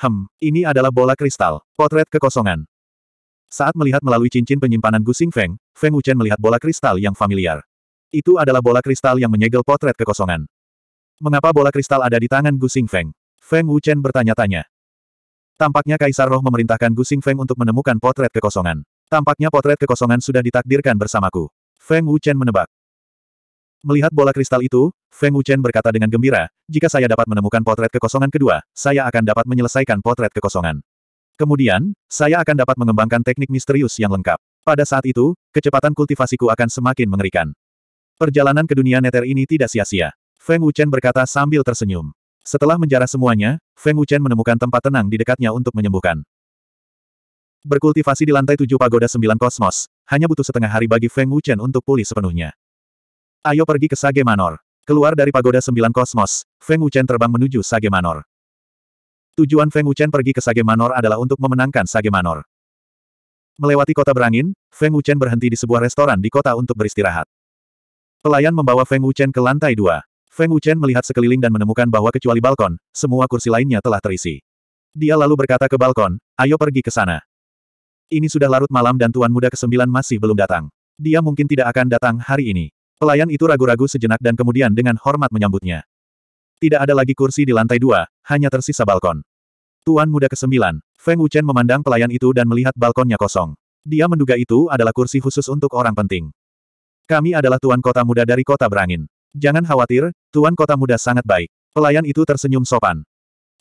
Hem, ini adalah bola kristal, potret kekosongan. Saat melihat melalui cincin penyimpanan Gusing Feng, Feng Wuchen melihat bola kristal yang familiar. Itu adalah bola kristal yang menyegel potret kekosongan. Mengapa bola kristal ada di tangan Gusing Feng? Feng Wuchen bertanya-tanya. Tampaknya Kaisar Roh memerintahkan Gusing Feng untuk menemukan potret kekosongan. Tampaknya potret kekosongan sudah ditakdirkan bersamaku. Feng Wuchen menebak. Melihat bola kristal itu, Feng Wuchen berkata dengan gembira, jika saya dapat menemukan potret kekosongan kedua, saya akan dapat menyelesaikan potret kekosongan. Kemudian, saya akan dapat mengembangkan teknik misterius yang lengkap. Pada saat itu, kecepatan kultivasiku akan semakin mengerikan. Perjalanan ke dunia neter ini tidak sia-sia. Feng Wuchen berkata sambil tersenyum. Setelah menjarah semuanya, Feng Wuchen menemukan tempat tenang di dekatnya untuk menyembuhkan. Berkultivasi di lantai tujuh pagoda sembilan kosmos, hanya butuh setengah hari bagi Feng Wuchen untuk pulih sepenuhnya. Ayo pergi ke Sage Manor. Keluar dari pagoda sembilan kosmos, Feng Wuchen terbang menuju Sage Manor. Tujuan Feng Wuchen pergi ke Sage Manor adalah untuk memenangkan Sage Manor. Melewati kota berangin, Feng Wuchen berhenti di sebuah restoran di kota untuk beristirahat. Pelayan membawa Feng Wuchen ke lantai dua. Feng Wuchen melihat sekeliling dan menemukan bahwa kecuali balkon, semua kursi lainnya telah terisi. Dia lalu berkata ke balkon, ayo pergi ke sana. Ini sudah larut malam dan Tuan Muda ke-9 masih belum datang. Dia mungkin tidak akan datang hari ini. Pelayan itu ragu-ragu sejenak dan kemudian dengan hormat menyambutnya. Tidak ada lagi kursi di lantai dua, hanya tersisa balkon. Tuan muda kesembilan, Feng Wuchen memandang pelayan itu dan melihat balkonnya kosong. Dia menduga itu adalah kursi khusus untuk orang penting. Kami adalah tuan kota muda dari kota berangin. Jangan khawatir, tuan kota muda sangat baik. Pelayan itu tersenyum sopan.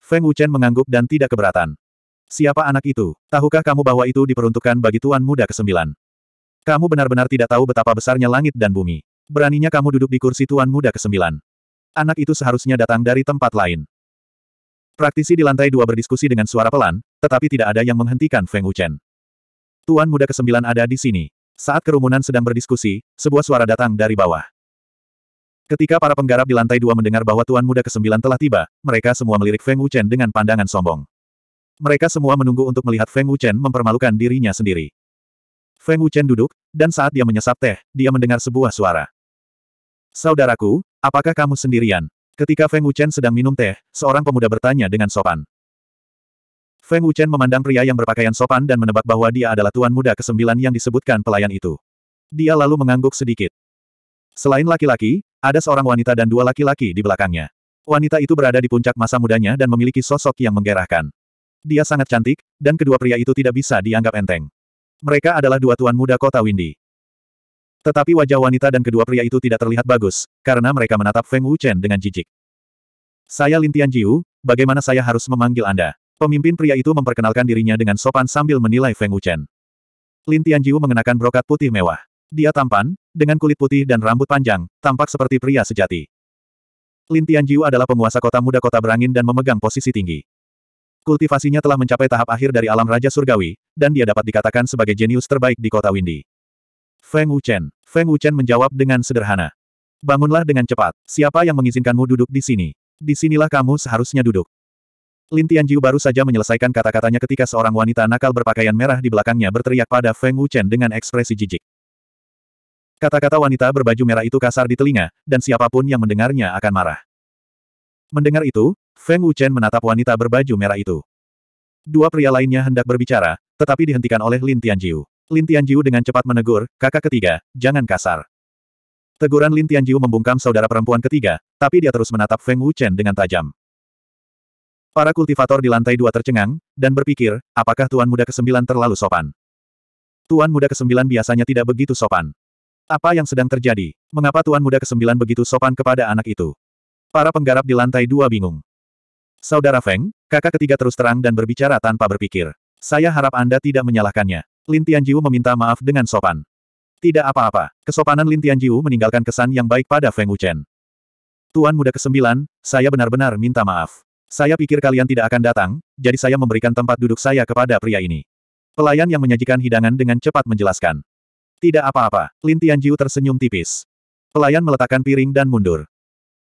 Feng Wuchen mengangguk dan tidak keberatan. Siapa anak itu? Tahukah kamu bahwa itu diperuntukkan bagi tuan muda kesembilan? Kamu benar-benar tidak tahu betapa besarnya langit dan bumi. Beraninya kamu duduk di kursi tuan muda kesembilan. Anak itu seharusnya datang dari tempat lain. Praktisi di lantai dua berdiskusi dengan suara pelan, tetapi tidak ada yang menghentikan Feng Wuchen. Tuan muda kesembilan ada di sini. Saat kerumunan sedang berdiskusi, sebuah suara datang dari bawah. Ketika para penggarap di lantai dua mendengar bahwa tuan muda kesembilan telah tiba, mereka semua melirik Feng Wuchen dengan pandangan sombong. Mereka semua menunggu untuk melihat Feng Wuchen mempermalukan dirinya sendiri. Feng Wuchen duduk, dan saat dia menyesap teh, dia mendengar sebuah suara. Saudaraku, apakah kamu sendirian? Ketika Feng Wuchen sedang minum teh, seorang pemuda bertanya dengan sopan. Feng Wuchen memandang pria yang berpakaian sopan dan menebak bahwa dia adalah tuan muda kesembilan yang disebutkan pelayan itu. Dia lalu mengangguk sedikit. Selain laki-laki, ada seorang wanita dan dua laki-laki di belakangnya. Wanita itu berada di puncak masa mudanya dan memiliki sosok yang menggerahkan. Dia sangat cantik, dan kedua pria itu tidak bisa dianggap enteng. Mereka adalah dua tuan muda kota Windy. Tetapi wajah wanita dan kedua pria itu tidak terlihat bagus, karena mereka menatap Feng Wuchen dengan jijik. Saya Lintian Jiu, bagaimana saya harus memanggil Anda? Pemimpin pria itu memperkenalkan dirinya dengan sopan sambil menilai Feng Wuchen. Lintian Jiu mengenakan brokat putih mewah. Dia tampan, dengan kulit putih dan rambut panjang, tampak seperti pria sejati. Lintian Jiu adalah penguasa kota muda kota berangin dan memegang posisi tinggi. Kultivasinya telah mencapai tahap akhir dari alam Raja Surgawi, dan dia dapat dikatakan sebagai jenius terbaik di kota Windy. Feng Wuchen. Feng Wuchen menjawab dengan sederhana. Bangunlah dengan cepat. Siapa yang mengizinkanmu duduk di sini? Di sinilah kamu seharusnya duduk. Lin Tianjiu baru saja menyelesaikan kata-katanya ketika seorang wanita nakal berpakaian merah di belakangnya berteriak pada Feng Wuchen dengan ekspresi jijik. Kata-kata wanita berbaju merah itu kasar di telinga, dan siapapun yang mendengarnya akan marah. Mendengar itu, Feng Wuchen menatap wanita berbaju merah itu. Dua pria lainnya hendak berbicara, tetapi dihentikan oleh Lin Tianjiu. Lin Tianjiu dengan cepat menegur, kakak ketiga, jangan kasar. Teguran Lin Tianjiu membungkam saudara perempuan ketiga, tapi dia terus menatap Feng Wuchen dengan tajam. Para kultivator di lantai dua tercengang, dan berpikir, apakah Tuan Muda Kesembilan terlalu sopan? Tuan Muda Kesembilan biasanya tidak begitu sopan. Apa yang sedang terjadi? Mengapa Tuan Muda Kesembilan begitu sopan kepada anak itu? Para penggarap di lantai dua bingung. Saudara Feng, kakak ketiga terus terang dan berbicara tanpa berpikir. Saya harap Anda tidak menyalahkannya. Lin Tianjiu meminta maaf dengan sopan. Tidak apa-apa, kesopanan Lin Tianjiu meninggalkan kesan yang baik pada Feng Wuchen. Tuan muda kesembilan, saya benar-benar minta maaf. Saya pikir kalian tidak akan datang, jadi saya memberikan tempat duduk saya kepada pria ini. Pelayan yang menyajikan hidangan dengan cepat menjelaskan. Tidak apa-apa, Lin Tianjiu tersenyum tipis. Pelayan meletakkan piring dan mundur.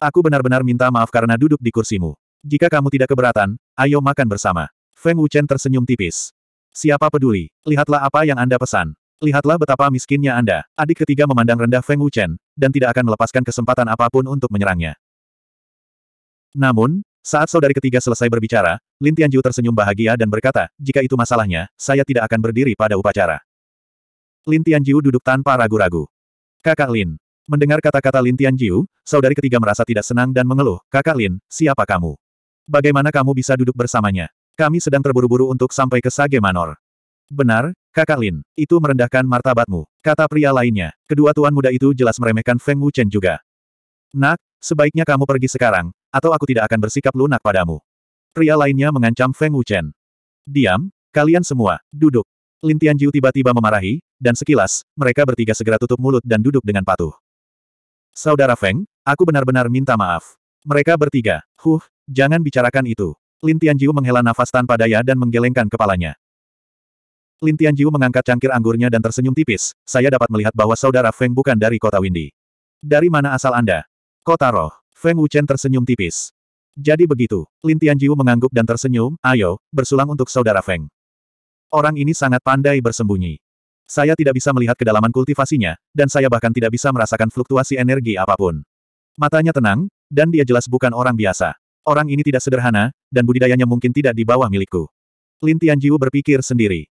Aku benar-benar minta maaf karena duduk di kursimu. Jika kamu tidak keberatan, ayo makan bersama. Feng Wuchen tersenyum tipis. Siapa peduli? Lihatlah apa yang Anda pesan. Lihatlah betapa miskinnya Anda. Adik ketiga memandang rendah Feng Wuchen, dan tidak akan melepaskan kesempatan apapun untuk menyerangnya. Namun, saat saudari ketiga selesai berbicara, Lin Tianju tersenyum bahagia dan berkata, jika itu masalahnya, saya tidak akan berdiri pada upacara. Lin Tianju duduk tanpa ragu-ragu. Kakak Lin. Mendengar kata-kata Lin Tianju, saudari ketiga merasa tidak senang dan mengeluh, Kakak Lin, siapa kamu? Bagaimana kamu bisa duduk bersamanya? Kami sedang terburu-buru untuk sampai ke Sage Manor. Benar, kakak Lin, itu merendahkan martabatmu, kata pria lainnya. Kedua tuan muda itu jelas meremehkan Feng Wuchen juga. Nak, sebaiknya kamu pergi sekarang, atau aku tidak akan bersikap lunak padamu. Pria lainnya mengancam Feng Wuchen. Diam, kalian semua, duduk. Lin Tianjiu tiba-tiba memarahi, dan sekilas, mereka bertiga segera tutup mulut dan duduk dengan patuh. Saudara Feng, aku benar-benar minta maaf. Mereka bertiga, huh, jangan bicarakan itu. Lin Tianjiu menghela nafas tanpa daya dan menggelengkan kepalanya. Lin Tianjiu mengangkat cangkir anggurnya dan tersenyum tipis, saya dapat melihat bahwa saudara Feng bukan dari kota Windy. Dari mana asal Anda? Kota roh. Feng Wuchen tersenyum tipis. Jadi begitu, Lin Tianjiu mengangguk dan tersenyum, ayo, bersulang untuk saudara Feng. Orang ini sangat pandai bersembunyi. Saya tidak bisa melihat kedalaman kultivasinya, dan saya bahkan tidak bisa merasakan fluktuasi energi apapun. Matanya tenang, dan dia jelas bukan orang biasa. Orang ini tidak sederhana, dan budidayanya mungkin tidak di bawah milikku. Lin Tianjiu berpikir sendiri.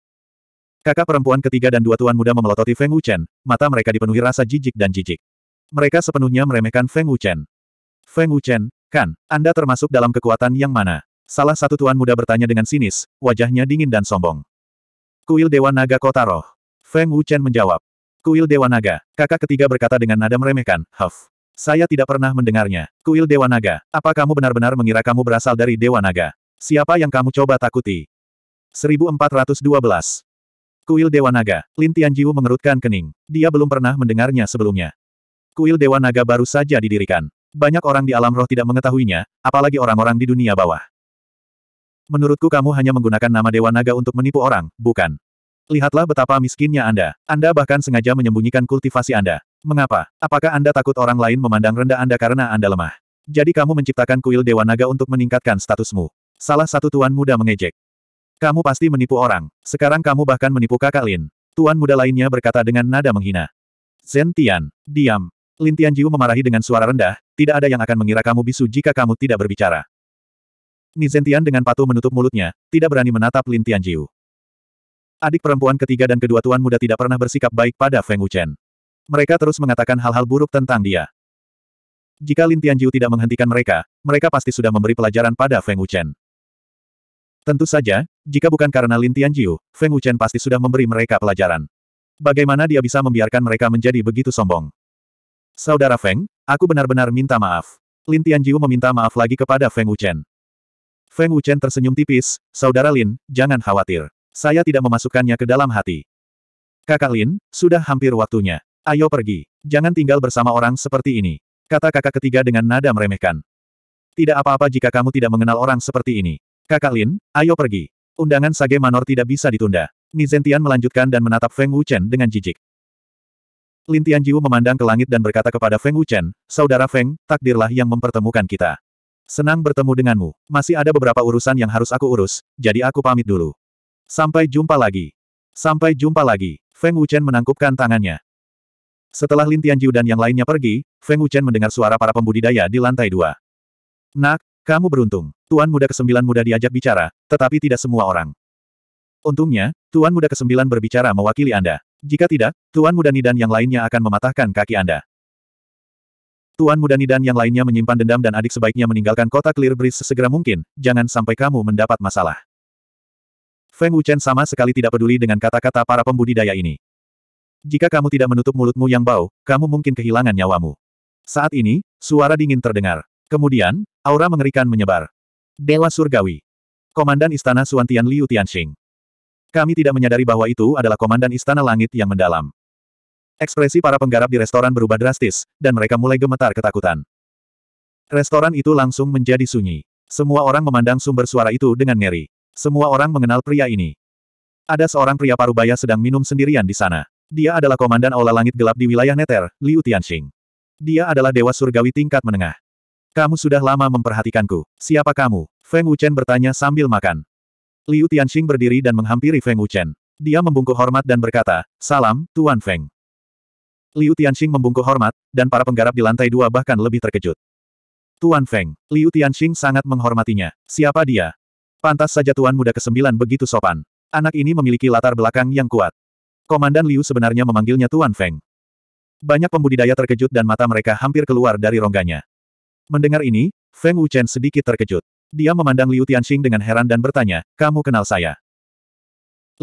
Kakak perempuan ketiga dan dua tuan muda memelototi Feng Wuchen, mata mereka dipenuhi rasa jijik dan jijik. Mereka sepenuhnya meremehkan Feng Wuchen. Feng Wuchen, kan, Anda termasuk dalam kekuatan yang mana? Salah satu tuan muda bertanya dengan sinis, wajahnya dingin dan sombong. Kuil Dewa Naga Kota Roh. Feng Wuchen menjawab. Kuil Dewa Naga, kakak ketiga berkata dengan nada meremehkan, Huff. Saya tidak pernah mendengarnya. Kuil Dewa Naga, apa kamu benar-benar mengira kamu berasal dari Dewa Naga? Siapa yang kamu coba takuti? 1412. Kuil Dewa Naga, Lin Tianjiu mengerutkan kening. Dia belum pernah mendengarnya sebelumnya. Kuil Dewa Naga baru saja didirikan. Banyak orang di alam roh tidak mengetahuinya, apalagi orang-orang di dunia bawah. Menurutku kamu hanya menggunakan nama Dewa Naga untuk menipu orang, bukan? Lihatlah betapa miskinnya Anda. Anda bahkan sengaja menyembunyikan kultivasi Anda. Mengapa? Apakah Anda takut orang lain memandang rendah Anda karena Anda lemah? Jadi kamu menciptakan kuil Dewa Naga untuk meningkatkan statusmu. Salah satu tuan muda mengejek. Kamu pasti menipu orang. Sekarang kamu bahkan menipu kakak Lin. Tuan muda lainnya berkata dengan nada menghina. Zen Tian, diam. Lin Tianjiu memarahi dengan suara rendah, tidak ada yang akan mengira kamu bisu jika kamu tidak berbicara. Ni Nizentian dengan patuh menutup mulutnya, tidak berani menatap Lin Tianjiu. Adik perempuan ketiga dan kedua tuan muda tidak pernah bersikap baik pada Feng Wuchen. Mereka terus mengatakan hal-hal buruk tentang dia. Jika Lin Tianjiu tidak menghentikan mereka, mereka pasti sudah memberi pelajaran pada Feng Wuchen. Tentu saja, jika bukan karena Lin Tianjiu, Feng Wuchen pasti sudah memberi mereka pelajaran. Bagaimana dia bisa membiarkan mereka menjadi begitu sombong? Saudara Feng, aku benar-benar minta maaf. Lin Tianjiu meminta maaf lagi kepada Feng Wuchen. Feng Wuchen tersenyum tipis, Saudara Lin, jangan khawatir. Saya tidak memasukkannya ke dalam hati. Kakak Lin, sudah hampir waktunya. Ayo pergi. Jangan tinggal bersama orang seperti ini. Kata kakak ketiga dengan nada meremehkan. Tidak apa-apa jika kamu tidak mengenal orang seperti ini. Kakak Lin, ayo pergi. Undangan Sage Manor tidak bisa ditunda. Nizentian melanjutkan dan menatap Feng Wuchen dengan jijik. Lin Tianjiu memandang ke langit dan berkata kepada Feng Wuchen, Saudara Feng, takdirlah yang mempertemukan kita. Senang bertemu denganmu. Masih ada beberapa urusan yang harus aku urus, jadi aku pamit dulu. Sampai jumpa lagi. Sampai jumpa lagi. Feng Wuchen menangkupkan tangannya. Setelah Lin Tianjiu dan yang lainnya pergi, Feng Wuchen mendengar suara para pembudidaya di lantai dua. Nak, kamu beruntung. Tuan muda kesembilan mudah diajak bicara, tetapi tidak semua orang. Untungnya, Tuan muda kesembilan berbicara mewakili Anda. Jika tidak, Tuan muda Nidan yang lainnya akan mematahkan kaki Anda. Tuan muda Nidan yang lainnya menyimpan dendam dan adik sebaiknya meninggalkan kota Clear Breeze sesegera mungkin, jangan sampai kamu mendapat masalah. Feng Wuchen sama sekali tidak peduli dengan kata-kata para pembudidaya ini. Jika kamu tidak menutup mulutmu yang bau, kamu mungkin kehilangan nyawamu. Saat ini, suara dingin terdengar. Kemudian, aura mengerikan menyebar. Dewa Surgawi. Komandan Istana Suantian Liu Tianxing. Kami tidak menyadari bahwa itu adalah Komandan Istana Langit yang mendalam. Ekspresi para penggarap di restoran berubah drastis, dan mereka mulai gemetar ketakutan. Restoran itu langsung menjadi sunyi. Semua orang memandang sumber suara itu dengan ngeri. Semua orang mengenal pria ini. Ada seorang pria parubaya sedang minum sendirian di sana. Dia adalah komandan Aula Langit Gelap di wilayah Neter, Liu Tianxing. Dia adalah dewa surgawi tingkat menengah. Kamu sudah lama memperhatikanku. Siapa kamu? Feng Wuchen bertanya sambil makan. Liu Tianxing berdiri dan menghampiri Feng Wuchen. Dia membungkuk hormat dan berkata, Salam, Tuan Feng. Liu Tianxing membungkuk hormat, dan para penggarap di lantai dua bahkan lebih terkejut. Tuan Feng, Liu Tianxing sangat menghormatinya. Siapa dia? Pantas saja Tuan Muda ke Kesembilan begitu sopan. Anak ini memiliki latar belakang yang kuat. Komandan Liu sebenarnya memanggilnya Tuan Feng. Banyak pembudidaya terkejut dan mata mereka hampir keluar dari rongganya. Mendengar ini, Feng Wuchen sedikit terkejut. Dia memandang Liu Tianxing dengan heran dan bertanya, kamu kenal saya?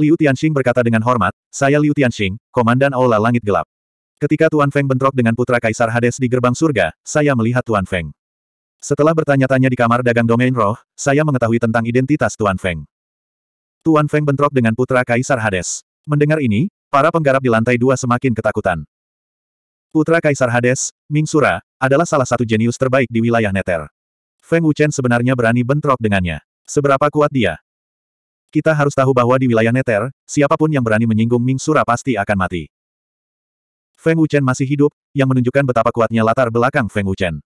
Liu Tianxing berkata dengan hormat, saya Liu Tianxing, Komandan Aula Langit Gelap. Ketika Tuan Feng bentrok dengan putra Kaisar Hades di gerbang surga, saya melihat Tuan Feng. Setelah bertanya-tanya di kamar dagang domain roh, saya mengetahui tentang identitas Tuan Feng. Tuan Feng bentrok dengan putra Kaisar Hades. Mendengar ini, para penggarap di lantai dua semakin ketakutan. Putra Kaisar Hades, Ming Sura, adalah salah satu jenius terbaik di wilayah Neter. Feng Wuchen sebenarnya berani bentrok dengannya. Seberapa kuat dia? Kita harus tahu bahwa di wilayah Neter, siapapun yang berani menyinggung Ming Sura pasti akan mati. Feng Wuchen masih hidup, yang menunjukkan betapa kuatnya latar belakang Feng Wuchen.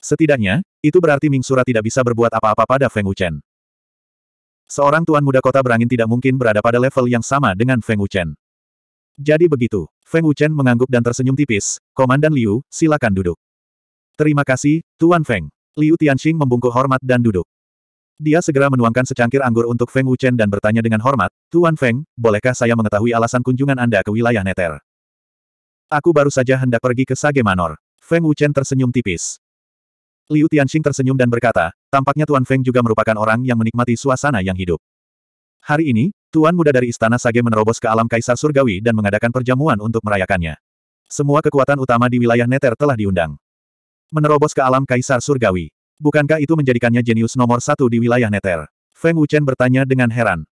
Setidaknya, itu berarti Ming Sura tidak bisa berbuat apa-apa pada Feng Wuchen. Seorang tuan muda kota berangin tidak mungkin berada pada level yang sama dengan Feng Wuchen. Jadi begitu, Feng Wuchen mengangguk dan tersenyum tipis, Komandan Liu, silakan duduk. Terima kasih, Tuan Feng. Liu Tianxing membungkuk hormat dan duduk. Dia segera menuangkan secangkir anggur untuk Feng Wuchen dan bertanya dengan hormat, Tuan Feng, bolehkah saya mengetahui alasan kunjungan Anda ke wilayah Neter? Aku baru saja hendak pergi ke Sage Manor. Feng Wuchen tersenyum tipis. Liu Tianxing tersenyum dan berkata, tampaknya Tuan Feng juga merupakan orang yang menikmati suasana yang hidup. Hari ini, Tuan Muda dari Istana Sage menerobos ke alam Kaisar Surgawi dan mengadakan perjamuan untuk merayakannya. Semua kekuatan utama di wilayah Neter telah diundang. Menerobos ke alam Kaisar Surgawi. Bukankah itu menjadikannya jenius nomor satu di wilayah Neter? Feng Wuchen bertanya dengan heran.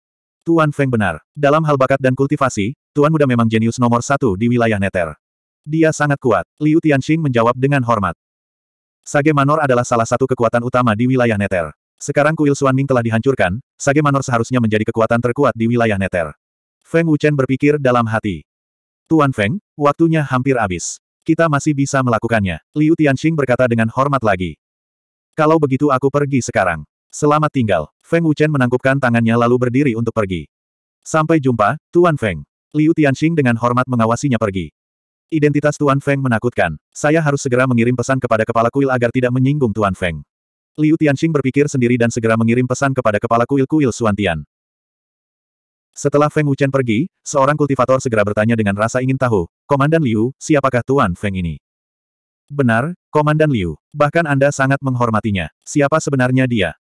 Tuan Feng benar. Dalam hal bakat dan kultivasi, Tuan Muda memang jenius nomor satu di wilayah Neter. Dia sangat kuat. Liu Tianxing menjawab dengan hormat. Sage Manor adalah salah satu kekuatan utama di wilayah Neter. Sekarang kuil Suanming telah dihancurkan, Sage Manor seharusnya menjadi kekuatan terkuat di wilayah Neter. Feng Wuchen berpikir dalam hati. Tuan Feng, waktunya hampir habis. Kita masih bisa melakukannya, Liu Tianxing berkata dengan hormat lagi. Kalau begitu aku pergi sekarang. Selamat tinggal. Feng Wuchen menangkupkan tangannya lalu berdiri untuk pergi. Sampai jumpa, Tuan Feng. Liu Tianxing dengan hormat mengawasinya pergi. Identitas Tuan Feng menakutkan. Saya harus segera mengirim pesan kepada kepala kuil agar tidak menyinggung Tuan Feng. Liu Tianxing berpikir sendiri dan segera mengirim pesan kepada kepala kuil-kuil Suantian. Setelah Feng Wuchen pergi, seorang kultivator segera bertanya dengan rasa ingin tahu, Komandan Liu, siapakah Tuan Feng ini? Benar, Komandan Liu. Bahkan Anda sangat menghormatinya. Siapa sebenarnya dia?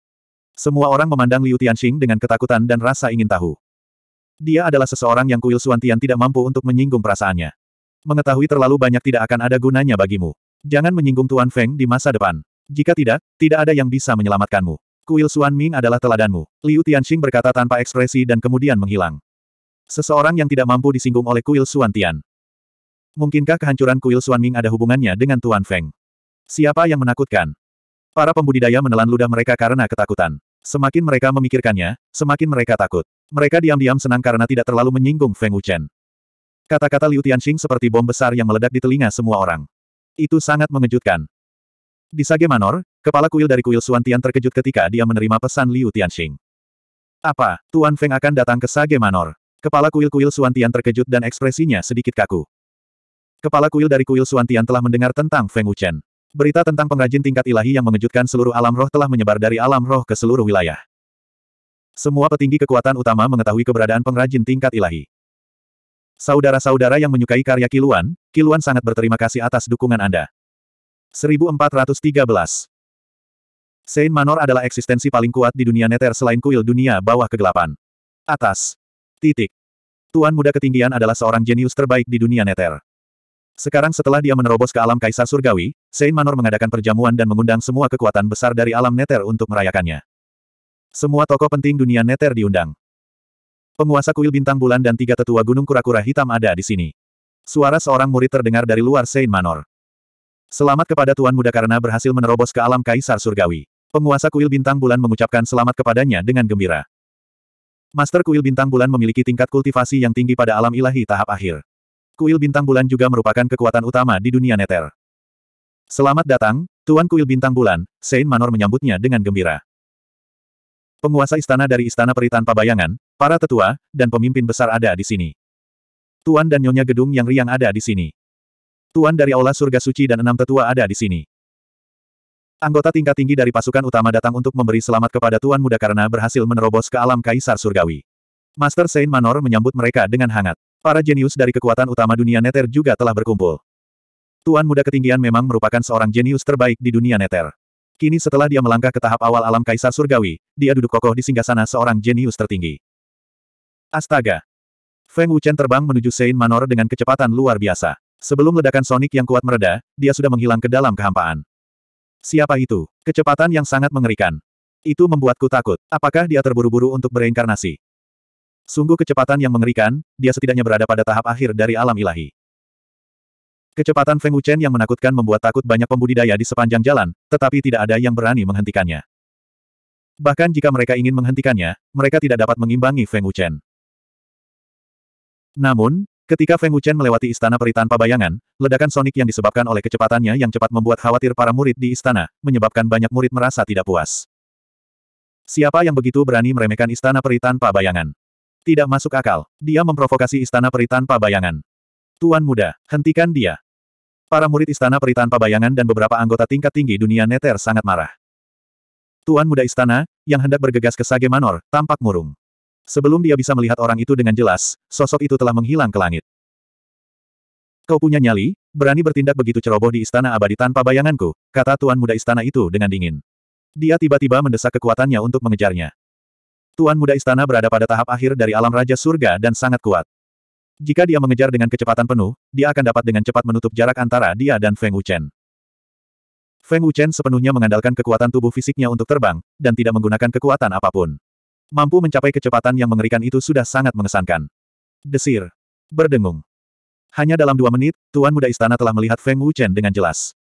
Semua orang memandang Liu Tianxing dengan ketakutan dan rasa ingin tahu. Dia adalah seseorang yang kuil Suantian tidak mampu untuk menyinggung perasaannya. Mengetahui terlalu banyak tidak akan ada gunanya bagimu. Jangan menyinggung Tuan Feng di masa depan. Jika tidak, tidak ada yang bisa menyelamatkanmu. Kuil Suan Ming adalah teladanmu. Liu Tianxing berkata tanpa ekspresi dan kemudian menghilang. Seseorang yang tidak mampu disinggung oleh kuil Suan Tian. Mungkinkah kehancuran kuil Suan Ming ada hubungannya dengan Tuan Feng? Siapa yang menakutkan? Para pembudidaya menelan ludah mereka karena ketakutan. Semakin mereka memikirkannya, semakin mereka takut. Mereka diam-diam senang karena tidak terlalu menyinggung Feng Wuchen. Kata-kata Liu Tianxing seperti bom besar yang meledak di telinga semua orang. Itu sangat mengejutkan. Di Sage Manor, kepala kuil dari kuil Suan Tian terkejut ketika dia menerima pesan Liu Tianxing. Apa, Tuan Feng akan datang ke Sage Manor? Kepala kuil-kuil Suan Tian terkejut dan ekspresinya sedikit kaku. Kepala kuil dari kuil Suan Tian telah mendengar tentang Feng Wuchen. Berita tentang pengrajin tingkat ilahi yang mengejutkan seluruh alam roh telah menyebar dari alam roh ke seluruh wilayah. Semua petinggi kekuatan utama mengetahui keberadaan pengrajin tingkat ilahi. Saudara-saudara yang menyukai karya Kiluan, Kiluan sangat berterima kasih atas dukungan Anda. 1413 Saint Manor adalah eksistensi paling kuat di dunia neter selain kuil dunia bawah kegelapan. Atas. Titik. Tuan muda ketinggian adalah seorang jenius terbaik di dunia neter. Sekarang setelah dia menerobos ke alam kaisar surgawi, Saint Manor mengadakan perjamuan dan mengundang semua kekuatan besar dari alam neter untuk merayakannya. Semua tokoh penting dunia neter diundang. Penguasa kuil bintang bulan dan tiga tetua gunung kura-kura hitam ada di sini. Suara seorang murid terdengar dari luar Saint Manor. Selamat kepada Tuan Muda karena berhasil menerobos ke alam Kaisar Surgawi. Penguasa kuil bintang bulan mengucapkan selamat kepadanya dengan gembira. Master kuil bintang bulan memiliki tingkat kultivasi yang tinggi pada alam ilahi tahap akhir. Kuil bintang bulan juga merupakan kekuatan utama di dunia neter. Selamat datang, Tuan Kuil Bintang Bulan, Saint Manor menyambutnya dengan gembira penguasa istana dari Istana Peri tanpa bayangan, para tetua, dan pemimpin besar ada di sini. Tuan dan Nyonya Gedung yang riang ada di sini. Tuan dari Aula Surga Suci dan enam tetua ada di sini. Anggota tingkat tinggi dari pasukan utama datang untuk memberi selamat kepada Tuan Muda karena berhasil menerobos ke alam Kaisar Surgawi. Master Saint Manor menyambut mereka dengan hangat. Para jenius dari kekuatan utama dunia Nether juga telah berkumpul. Tuan Muda Ketinggian memang merupakan seorang jenius terbaik di dunia Nether. Kini setelah dia melangkah ke tahap awal alam kaisar surgawi, dia duduk kokoh di singgasana seorang jenius tertinggi. Astaga! Feng Wuchen terbang menuju Sein Manor dengan kecepatan luar biasa. Sebelum ledakan sonik yang kuat mereda, dia sudah menghilang ke dalam kehampaan. Siapa itu? Kecepatan yang sangat mengerikan. Itu membuatku takut. Apakah dia terburu-buru untuk bereinkarnasi? Sungguh kecepatan yang mengerikan, dia setidaknya berada pada tahap akhir dari alam ilahi. Kecepatan Feng Wuchen yang menakutkan membuat takut banyak pembudidaya di sepanjang jalan, tetapi tidak ada yang berani menghentikannya. Bahkan jika mereka ingin menghentikannya, mereka tidak dapat mengimbangi Feng Wuchen. Namun, ketika Feng Wuchen melewati istana peri tanpa bayangan, ledakan sonik yang disebabkan oleh kecepatannya yang cepat membuat khawatir para murid di istana, menyebabkan banyak murid merasa tidak puas. Siapa yang begitu berani meremehkan istana peri tanpa bayangan? Tidak masuk akal, dia memprovokasi istana peri tanpa bayangan. Tuan muda, hentikan dia. Para murid istana peri tanpa bayangan dan beberapa anggota tingkat tinggi dunia neter sangat marah. Tuan muda istana, yang hendak bergegas ke Sage Manor, tampak murung. Sebelum dia bisa melihat orang itu dengan jelas, sosok itu telah menghilang ke langit. Kau punya nyali, berani bertindak begitu ceroboh di istana abadi tanpa bayanganku, kata tuan muda istana itu dengan dingin. Dia tiba-tiba mendesak kekuatannya untuk mengejarnya. Tuan muda istana berada pada tahap akhir dari alam raja surga dan sangat kuat. Jika dia mengejar dengan kecepatan penuh, dia akan dapat dengan cepat menutup jarak antara dia dan Feng Wuchen. Feng Wuchen sepenuhnya mengandalkan kekuatan tubuh fisiknya untuk terbang, dan tidak menggunakan kekuatan apapun. Mampu mencapai kecepatan yang mengerikan itu sudah sangat mengesankan. Desir. Berdengung. Hanya dalam dua menit, Tuan Muda Istana telah melihat Feng Wuchen dengan jelas.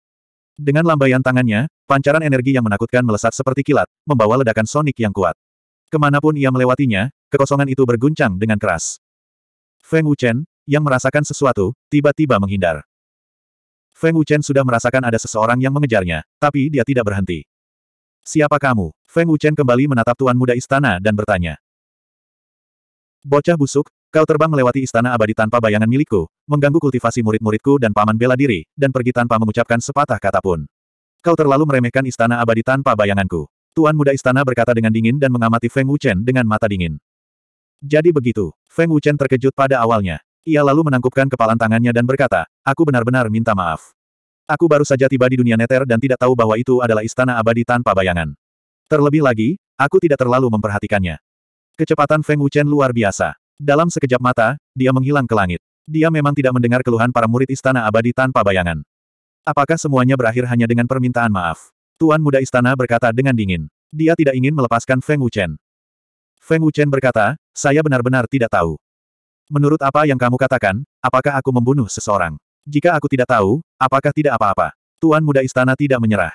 Dengan lambaian tangannya, pancaran energi yang menakutkan melesat seperti kilat, membawa ledakan sonik yang kuat. Kemanapun ia melewatinya, kekosongan itu berguncang dengan keras. Feng Wuchen, yang merasakan sesuatu, tiba-tiba menghindar. Feng Wuchen sudah merasakan ada seseorang yang mengejarnya, tapi dia tidak berhenti. Siapa kamu? Feng Wuchen kembali menatap tuan muda istana dan bertanya. Bocah busuk, kau terbang melewati istana abadi tanpa bayangan milikku, mengganggu kultivasi murid-muridku dan paman bela diri, dan pergi tanpa mengucapkan sepatah kata pun. Kau terlalu meremehkan istana abadi tanpa bayanganku. Tuan muda istana berkata dengan dingin dan mengamati Feng Wuchen dengan mata dingin. Jadi begitu, Feng Wuchen terkejut pada awalnya. Ia lalu menangkupkan kepalan tangannya dan berkata, aku benar-benar minta maaf. Aku baru saja tiba di dunia neter dan tidak tahu bahwa itu adalah istana abadi tanpa bayangan. Terlebih lagi, aku tidak terlalu memperhatikannya. Kecepatan Feng Wuchen luar biasa. Dalam sekejap mata, dia menghilang ke langit. Dia memang tidak mendengar keluhan para murid istana abadi tanpa bayangan. Apakah semuanya berakhir hanya dengan permintaan maaf? Tuan muda istana berkata dengan dingin. Dia tidak ingin melepaskan Feng Wuchen. Feng Wuchen berkata, saya benar-benar tidak tahu. Menurut apa yang kamu katakan, apakah aku membunuh seseorang? Jika aku tidak tahu, apakah tidak apa-apa? Tuan muda istana tidak menyerah.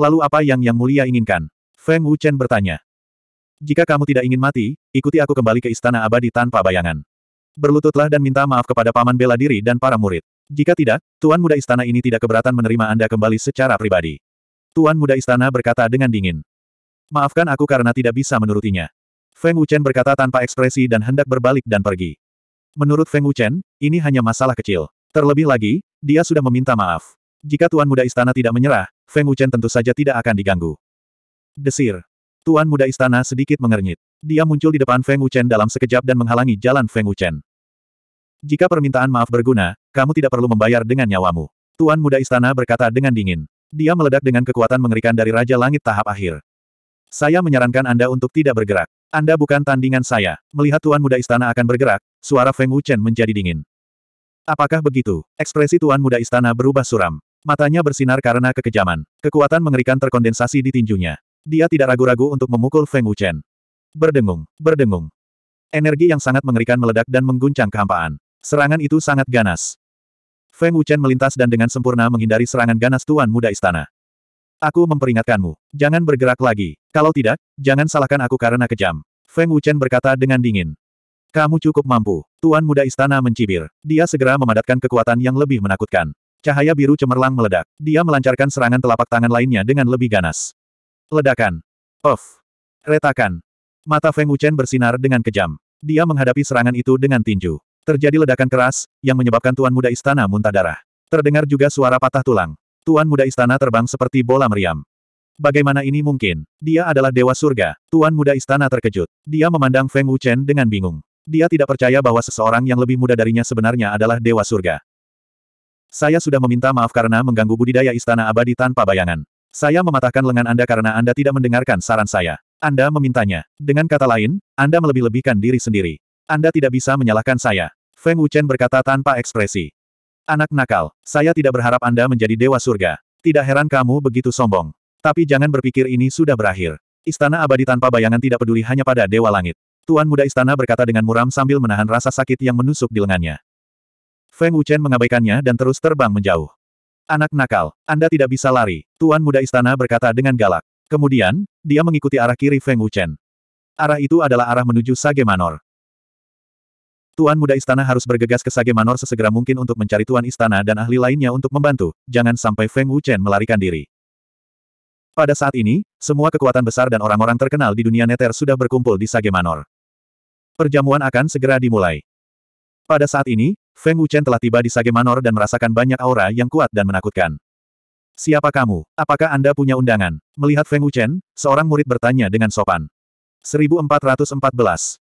Lalu apa yang Yang Mulia inginkan? Feng Wuchen bertanya. Jika kamu tidak ingin mati, ikuti aku kembali ke istana abadi tanpa bayangan. Berlututlah dan minta maaf kepada paman bela diri dan para murid. Jika tidak, Tuan Muda Istana ini tidak keberatan menerima Anda kembali secara pribadi. Tuan Muda Istana berkata dengan dingin. Maafkan aku karena tidak bisa menurutinya. Feng Wuchen berkata tanpa ekspresi dan hendak berbalik dan pergi. Menurut Feng Wuchen, ini hanya masalah kecil. Terlebih lagi, dia sudah meminta maaf. Jika Tuan Muda Istana tidak menyerah, Feng Wuchen tentu saja tidak akan diganggu. Desir. Tuan Muda Istana sedikit mengernyit. Dia muncul di depan Feng Wuchen dalam sekejap dan menghalangi jalan Feng Wuchen. Jika permintaan maaf berguna, kamu tidak perlu membayar dengan nyawamu. Tuan Muda Istana berkata dengan dingin. Dia meledak dengan kekuatan mengerikan dari Raja Langit tahap akhir. Saya menyarankan Anda untuk tidak bergerak. Anda bukan tandingan saya. Melihat Tuan Muda Istana akan bergerak, suara Feng Wuchen menjadi dingin. Apakah begitu? Ekspresi Tuan Muda Istana berubah suram. Matanya bersinar karena kekejaman. Kekuatan mengerikan terkondensasi di tinjunya. Dia tidak ragu-ragu untuk memukul Feng Wuchen. Berdengung, berdengung. Energi yang sangat mengerikan meledak dan mengguncang kehampaan. Serangan itu sangat ganas. Feng Wuchen melintas dan dengan sempurna menghindari serangan ganas Tuan Muda Istana. Aku memperingatkanmu. Jangan bergerak lagi. Kalau tidak, jangan salahkan aku karena kejam. Feng Wuchen berkata dengan dingin. Kamu cukup mampu. Tuan muda istana mencibir. Dia segera memadatkan kekuatan yang lebih menakutkan. Cahaya biru cemerlang meledak. Dia melancarkan serangan telapak tangan lainnya dengan lebih ganas. Ledakan. Of. Retakan. Mata Feng Wuchen bersinar dengan kejam. Dia menghadapi serangan itu dengan tinju. Terjadi ledakan keras, yang menyebabkan tuan muda istana muntah darah. Terdengar juga suara patah tulang. Tuan muda istana terbang seperti bola meriam. Bagaimana ini mungkin? Dia adalah dewa surga. Tuan muda istana terkejut. Dia memandang Feng Wuchen dengan bingung. Dia tidak percaya bahwa seseorang yang lebih muda darinya sebenarnya adalah dewa surga. Saya sudah meminta maaf karena mengganggu budidaya istana abadi tanpa bayangan. Saya mematahkan lengan Anda karena Anda tidak mendengarkan saran saya. Anda memintanya. Dengan kata lain, Anda melebih-lebihkan diri sendiri. Anda tidak bisa menyalahkan saya. Feng Wuchen berkata tanpa ekspresi. Anak nakal, saya tidak berharap Anda menjadi dewa surga. Tidak heran kamu begitu sombong. Tapi jangan berpikir ini sudah berakhir. Istana abadi tanpa bayangan tidak peduli hanya pada dewa langit. Tuan muda istana berkata dengan muram sambil menahan rasa sakit yang menusuk di lengannya. Feng Wuchen mengabaikannya dan terus terbang menjauh. Anak nakal, Anda tidak bisa lari, Tuan Muda Istana berkata dengan galak. Kemudian, dia mengikuti arah kiri Feng Wuchen. Arah itu adalah arah menuju Sage Manor. Tuan Muda Istana harus bergegas ke Sage Manor sesegera mungkin untuk mencari Tuan Istana dan ahli lainnya untuk membantu, jangan sampai Feng Wuchen melarikan diri. Pada saat ini, semua kekuatan besar dan orang-orang terkenal di dunia neter sudah berkumpul di Sage Manor. Perjamuan akan segera dimulai. Pada saat ini, Feng Wuchen telah tiba di Sage Manor dan merasakan banyak aura yang kuat dan menakutkan. Siapa kamu? Apakah Anda punya undangan? Melihat Feng Wuchen, seorang murid bertanya dengan sopan. 1414.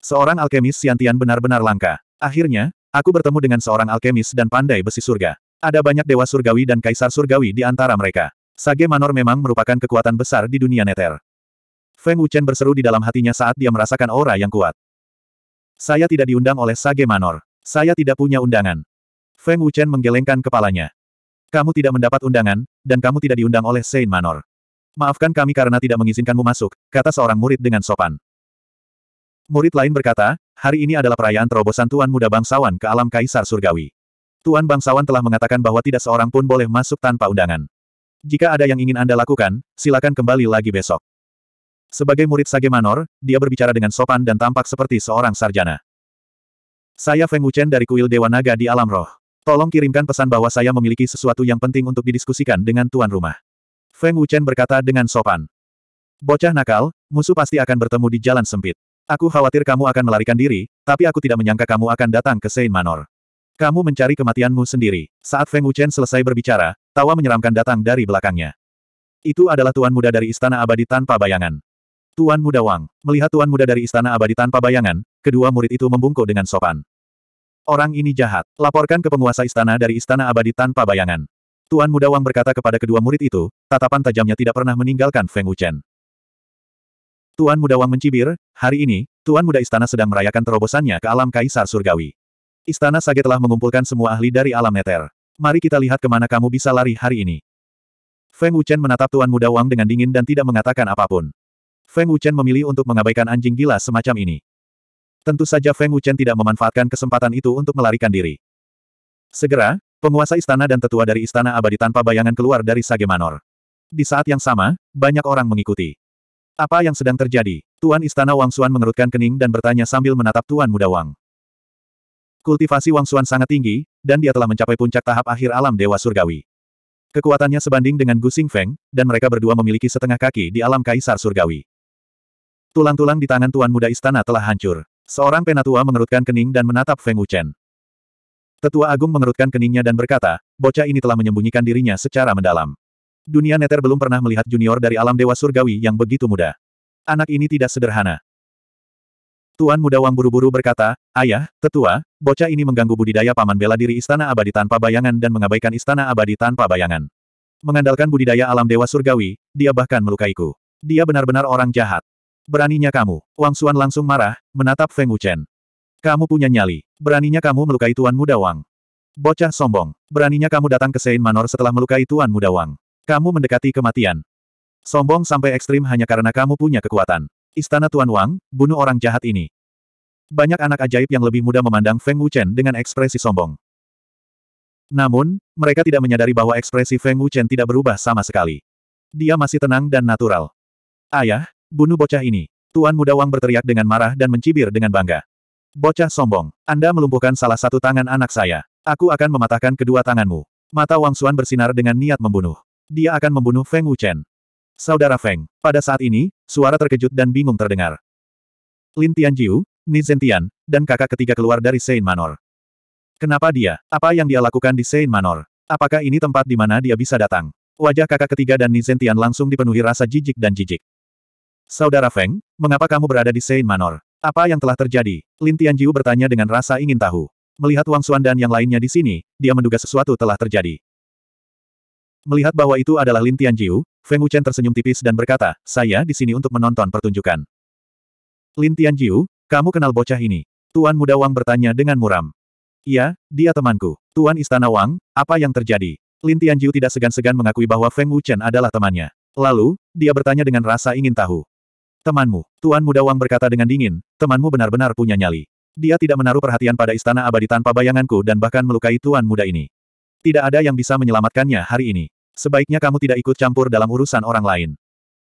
Seorang alkemis Siantian benar-benar langka. Akhirnya, aku bertemu dengan seorang alkemis dan pandai besi surga. Ada banyak dewa surgawi dan kaisar surgawi di antara mereka. Sage Manor memang merupakan kekuatan besar di dunia neter. Feng Wuchen berseru di dalam hatinya saat dia merasakan aura yang kuat. Saya tidak diundang oleh Sage Manor. Saya tidak punya undangan. Feng Wuchen menggelengkan kepalanya. Kamu tidak mendapat undangan, dan kamu tidak diundang oleh Saint Manor. Maafkan kami karena tidak mengizinkanmu masuk, kata seorang murid dengan sopan. Murid lain berkata, hari ini adalah perayaan terobosan Tuan Muda Bangsawan ke alam Kaisar Surgawi. Tuan Bangsawan telah mengatakan bahwa tidak seorang pun boleh masuk tanpa undangan. Jika ada yang ingin Anda lakukan, silakan kembali lagi besok. Sebagai murid Sage Manor, dia berbicara dengan sopan dan tampak seperti seorang sarjana. Saya Feng Wuchen dari Kuil Dewa Naga di Alam Roh. Tolong kirimkan pesan bahwa saya memiliki sesuatu yang penting untuk didiskusikan dengan tuan rumah. Feng Wuchen berkata dengan sopan. Bocah nakal, musuh pasti akan bertemu di jalan sempit. Aku khawatir kamu akan melarikan diri, tapi aku tidak menyangka kamu akan datang ke Saint Manor. Kamu mencari kematianmu sendiri. Saat Feng Wuchen selesai berbicara, tawa menyeramkan datang dari belakangnya. Itu adalah tuan muda dari Istana Abadi tanpa bayangan. Tuan muda Wang. Melihat tuan muda dari Istana Abadi tanpa bayangan, kedua murid itu membungkuk dengan sopan. Orang ini jahat. Laporkan ke penguasa istana dari Istana Abadi tanpa bayangan. Tuan muda Wang berkata kepada kedua murid itu, tatapan tajamnya tidak pernah meninggalkan Feng Wuchen. Tuan Muda Wang mencibir, hari ini, Tuan Muda Istana sedang merayakan terobosannya ke alam Kaisar Surgawi. Istana Sage telah mengumpulkan semua ahli dari alam Neter. Mari kita lihat kemana kamu bisa lari hari ini. Feng Wuchen menatap Tuan Muda Wang dengan dingin dan tidak mengatakan apapun. Feng Wuchen memilih untuk mengabaikan anjing gila semacam ini. Tentu saja Feng Wuchen tidak memanfaatkan kesempatan itu untuk melarikan diri. Segera, penguasa istana dan tetua dari istana abadi tanpa bayangan keluar dari Sage Manor. Di saat yang sama, banyak orang mengikuti. Apa yang sedang terjadi? Tuan Istana Wang Xuan mengerutkan kening dan bertanya sambil menatap Tuan Muda Wang. Kultivasi Wang Xuan sangat tinggi, dan dia telah mencapai puncak tahap akhir alam Dewa Surgawi. Kekuatannya sebanding dengan Gu Xing Feng dan mereka berdua memiliki setengah kaki di alam Kaisar Surgawi. Tulang-tulang di tangan Tuan Muda Istana telah hancur. Seorang penatua mengerutkan kening dan menatap Feng Wuchen. Tetua Agung mengerutkan keningnya dan berkata, bocah ini telah menyembunyikan dirinya secara mendalam dunia Nether belum pernah melihat junior dari alam dewa surgawi yang begitu muda. Anak ini tidak sederhana. Tuan muda Wang buru-buru berkata, Ayah, tetua, bocah ini mengganggu budidaya paman bela diri istana abadi tanpa bayangan dan mengabaikan istana abadi tanpa bayangan. Mengandalkan budidaya alam dewa surgawi, dia bahkan melukaiku. Dia benar-benar orang jahat. Beraninya kamu. Wang Xuan langsung marah, menatap Feng Wuchen. Kamu punya nyali. Beraninya kamu melukai Tuan Muda Wang. Bocah sombong. Beraninya kamu datang ke Sein Manor setelah melukai Tuan Muda Wang. Kamu mendekati kematian. Sombong sampai ekstrim hanya karena kamu punya kekuatan. Istana Tuan Wang, bunuh orang jahat ini. Banyak anak ajaib yang lebih mudah memandang Feng Wuchen dengan ekspresi sombong. Namun, mereka tidak menyadari bahwa ekspresi Feng Wuchen tidak berubah sama sekali. Dia masih tenang dan natural. Ayah, bunuh bocah ini. Tuan Muda Wang berteriak dengan marah dan mencibir dengan bangga. Bocah sombong, Anda melumpuhkan salah satu tangan anak saya. Aku akan mematahkan kedua tanganmu. Mata Wang Suan bersinar dengan niat membunuh. Dia akan membunuh Feng Wuchen. Saudara Feng, pada saat ini, suara terkejut dan bingung terdengar. Lin Tianjiu, Nizen Tian, dan kakak ketiga keluar dari Sein Manor. Kenapa dia? Apa yang dia lakukan di Sein Manor? Apakah ini tempat di mana dia bisa datang? Wajah kakak ketiga dan Nizen Tian langsung dipenuhi rasa jijik dan jijik. Saudara Feng, mengapa kamu berada di Sein Manor? Apa yang telah terjadi? Lin Tianjiu bertanya dengan rasa ingin tahu. Melihat Wang Xuan dan yang lainnya di sini, dia menduga sesuatu telah terjadi. Melihat bahwa itu adalah Lin Tianjiu, Feng Wuchen tersenyum tipis dan berkata, saya di sini untuk menonton pertunjukan. Lin Tianjiu, kamu kenal bocah ini? Tuan Muda Wang bertanya dengan muram. Iya, dia temanku. Tuan Istana Wang, apa yang terjadi? Lin Tianjiu tidak segan-segan mengakui bahwa Feng Wuchen adalah temannya. Lalu, dia bertanya dengan rasa ingin tahu. Temanmu, Tuan Muda Wang berkata dengan dingin, temanmu benar-benar punya nyali. Dia tidak menaruh perhatian pada istana abadi tanpa bayanganku dan bahkan melukai Tuan Muda ini. Tidak ada yang bisa menyelamatkannya hari ini. Sebaiknya kamu tidak ikut campur dalam urusan orang lain.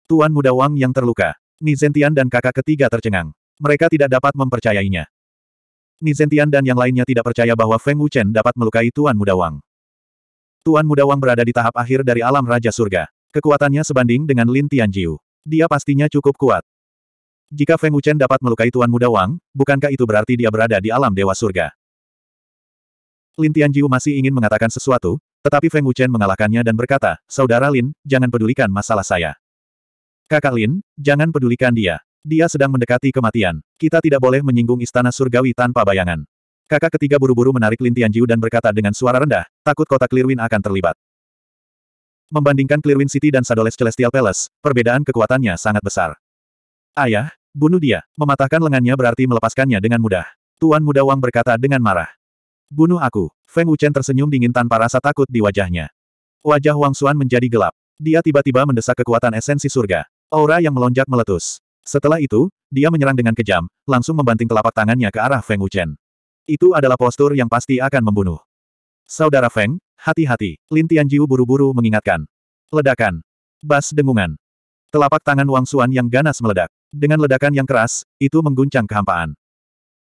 Tuan muda Wang yang terluka. Nizentian dan kakak ketiga tercengang. Mereka tidak dapat mempercayainya. Nizentian dan yang lainnya tidak percaya bahwa Feng Wuchen dapat melukai Tuan Muda Wang. Tuan Muda Wang berada di tahap akhir dari alam Raja Surga. Kekuatannya sebanding dengan Lin Tianjiu. Dia pastinya cukup kuat. Jika Feng Wuchen dapat melukai Tuan Muda Wang, bukankah itu berarti dia berada di alam Dewa Surga? Lin Tianjiu masih ingin mengatakan sesuatu, tetapi Feng Wuchen mengalahkannya dan berkata, Saudara Lin, jangan pedulikan masalah saya. Kakak Lin, jangan pedulikan dia. Dia sedang mendekati kematian. Kita tidak boleh menyinggung istana surgawi tanpa bayangan. Kakak ketiga buru-buru menarik Lin Tianjiu dan berkata dengan suara rendah, takut kota Clearwind akan terlibat. Membandingkan Clearwind City dan Sadoles Celestial Palace, perbedaan kekuatannya sangat besar. Ayah, bunuh dia. Mematahkan lengannya berarti melepaskannya dengan mudah. Tuan Muda Wang berkata dengan marah. Bunuh aku. Feng Wuchen tersenyum dingin tanpa rasa takut di wajahnya. Wajah Wang Xuan menjadi gelap. Dia tiba-tiba mendesak kekuatan esensi surga. Aura yang melonjak meletus. Setelah itu, dia menyerang dengan kejam, langsung membanting telapak tangannya ke arah Feng Wuchen. Itu adalah postur yang pasti akan membunuh. Saudara Feng, hati-hati. Lin Tianjiu buru-buru mengingatkan. Ledakan. Bas dengungan. Telapak tangan Wang Xuan yang ganas meledak. Dengan ledakan yang keras, itu mengguncang kehampaan.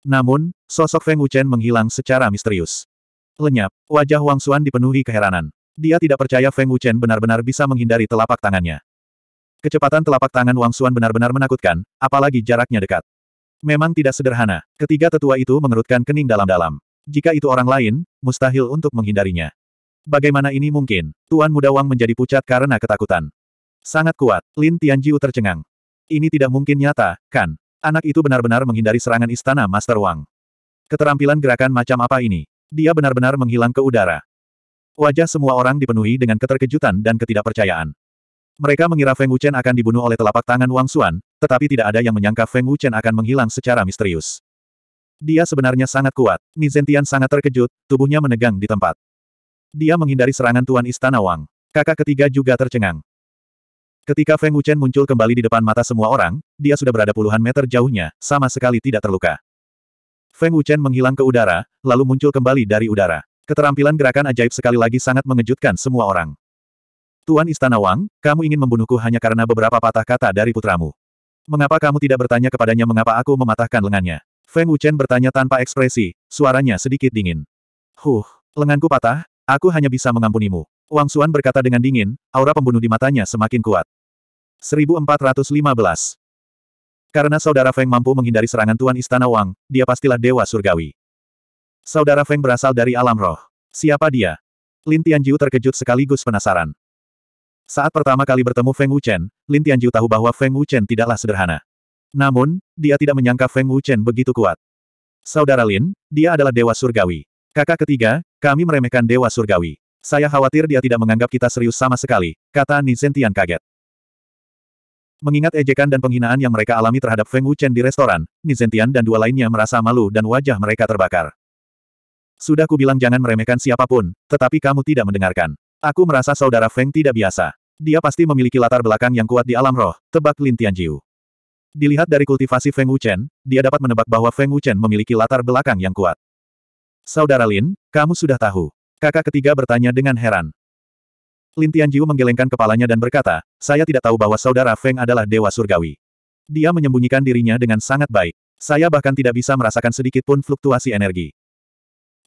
Namun, sosok Feng Wuchen menghilang secara misterius. Lenyap, wajah Wang Xuan dipenuhi keheranan. Dia tidak percaya Feng Wuchen benar-benar bisa menghindari telapak tangannya. Kecepatan telapak tangan Wang Xuan benar-benar menakutkan, apalagi jaraknya dekat. Memang tidak sederhana. Ketiga tetua itu mengerutkan kening dalam-dalam. Jika itu orang lain, mustahil untuk menghindarinya. Bagaimana ini mungkin? Tuan Muda Wang menjadi pucat karena ketakutan. Sangat kuat, Lin Tianjiu tercengang. Ini tidak mungkin nyata, kan? Anak itu benar-benar menghindari serangan istana Master Wang. Keterampilan gerakan macam apa ini? Dia benar-benar menghilang ke udara. Wajah semua orang dipenuhi dengan keterkejutan dan ketidakpercayaan. Mereka mengira Feng Wuchen akan dibunuh oleh telapak tangan Wang Xuan, tetapi tidak ada yang menyangka Feng Wuchen akan menghilang secara misterius. Dia sebenarnya sangat kuat. Nizentian sangat terkejut, tubuhnya menegang di tempat. Dia menghindari serangan Tuan Istana Wang. Kakak ketiga juga tercengang. Ketika Feng Wuchen muncul kembali di depan mata semua orang, dia sudah berada puluhan meter jauhnya, sama sekali tidak terluka. Feng Wuchen menghilang ke udara, lalu muncul kembali dari udara. Keterampilan gerakan ajaib sekali lagi sangat mengejutkan semua orang. Tuan Istana Wang, kamu ingin membunuhku hanya karena beberapa patah kata dari putramu. Mengapa kamu tidak bertanya kepadanya mengapa aku mematahkan lengannya? Feng Wuchen bertanya tanpa ekspresi, suaranya sedikit dingin. Huh, lenganku patah, aku hanya bisa mengampunimu. Wang Xuan berkata dengan dingin, aura pembunuh di matanya semakin kuat. 1415. Karena saudara Feng mampu menghindari serangan Tuan Istana Wang, dia pastilah dewa surgawi. Saudara Feng berasal dari alam roh. Siapa dia? Lin Tianjiu terkejut sekaligus penasaran. Saat pertama kali bertemu Feng Wuchen, Lin Tianjiu tahu bahwa Feng Wuchen tidaklah sederhana. Namun, dia tidak menyangka Feng Wuchen begitu kuat. Saudara Lin, dia adalah dewa surgawi. Kakak ketiga, kami meremehkan dewa surgawi. Saya khawatir dia tidak menganggap kita serius sama sekali, kata Nizentian Tian kaget. Mengingat ejekan dan penghinaan yang mereka alami terhadap Feng Wuchen di restoran, Nizentian dan dua lainnya merasa malu dan wajah mereka terbakar. Sudah kubilang jangan meremehkan siapapun, tetapi kamu tidak mendengarkan. Aku merasa saudara Feng tidak biasa. Dia pasti memiliki latar belakang yang kuat di alam roh, tebak Lin Tianjiu. Dilihat dari kultivasi Feng Wuchen, dia dapat menebak bahwa Feng Wuchen memiliki latar belakang yang kuat. Saudara Lin, kamu sudah tahu. Kakak ketiga bertanya dengan heran. Lin Tianjiu menggelengkan kepalanya dan berkata, saya tidak tahu bahwa saudara Feng adalah dewa surgawi. Dia menyembunyikan dirinya dengan sangat baik. Saya bahkan tidak bisa merasakan sedikit pun fluktuasi energi.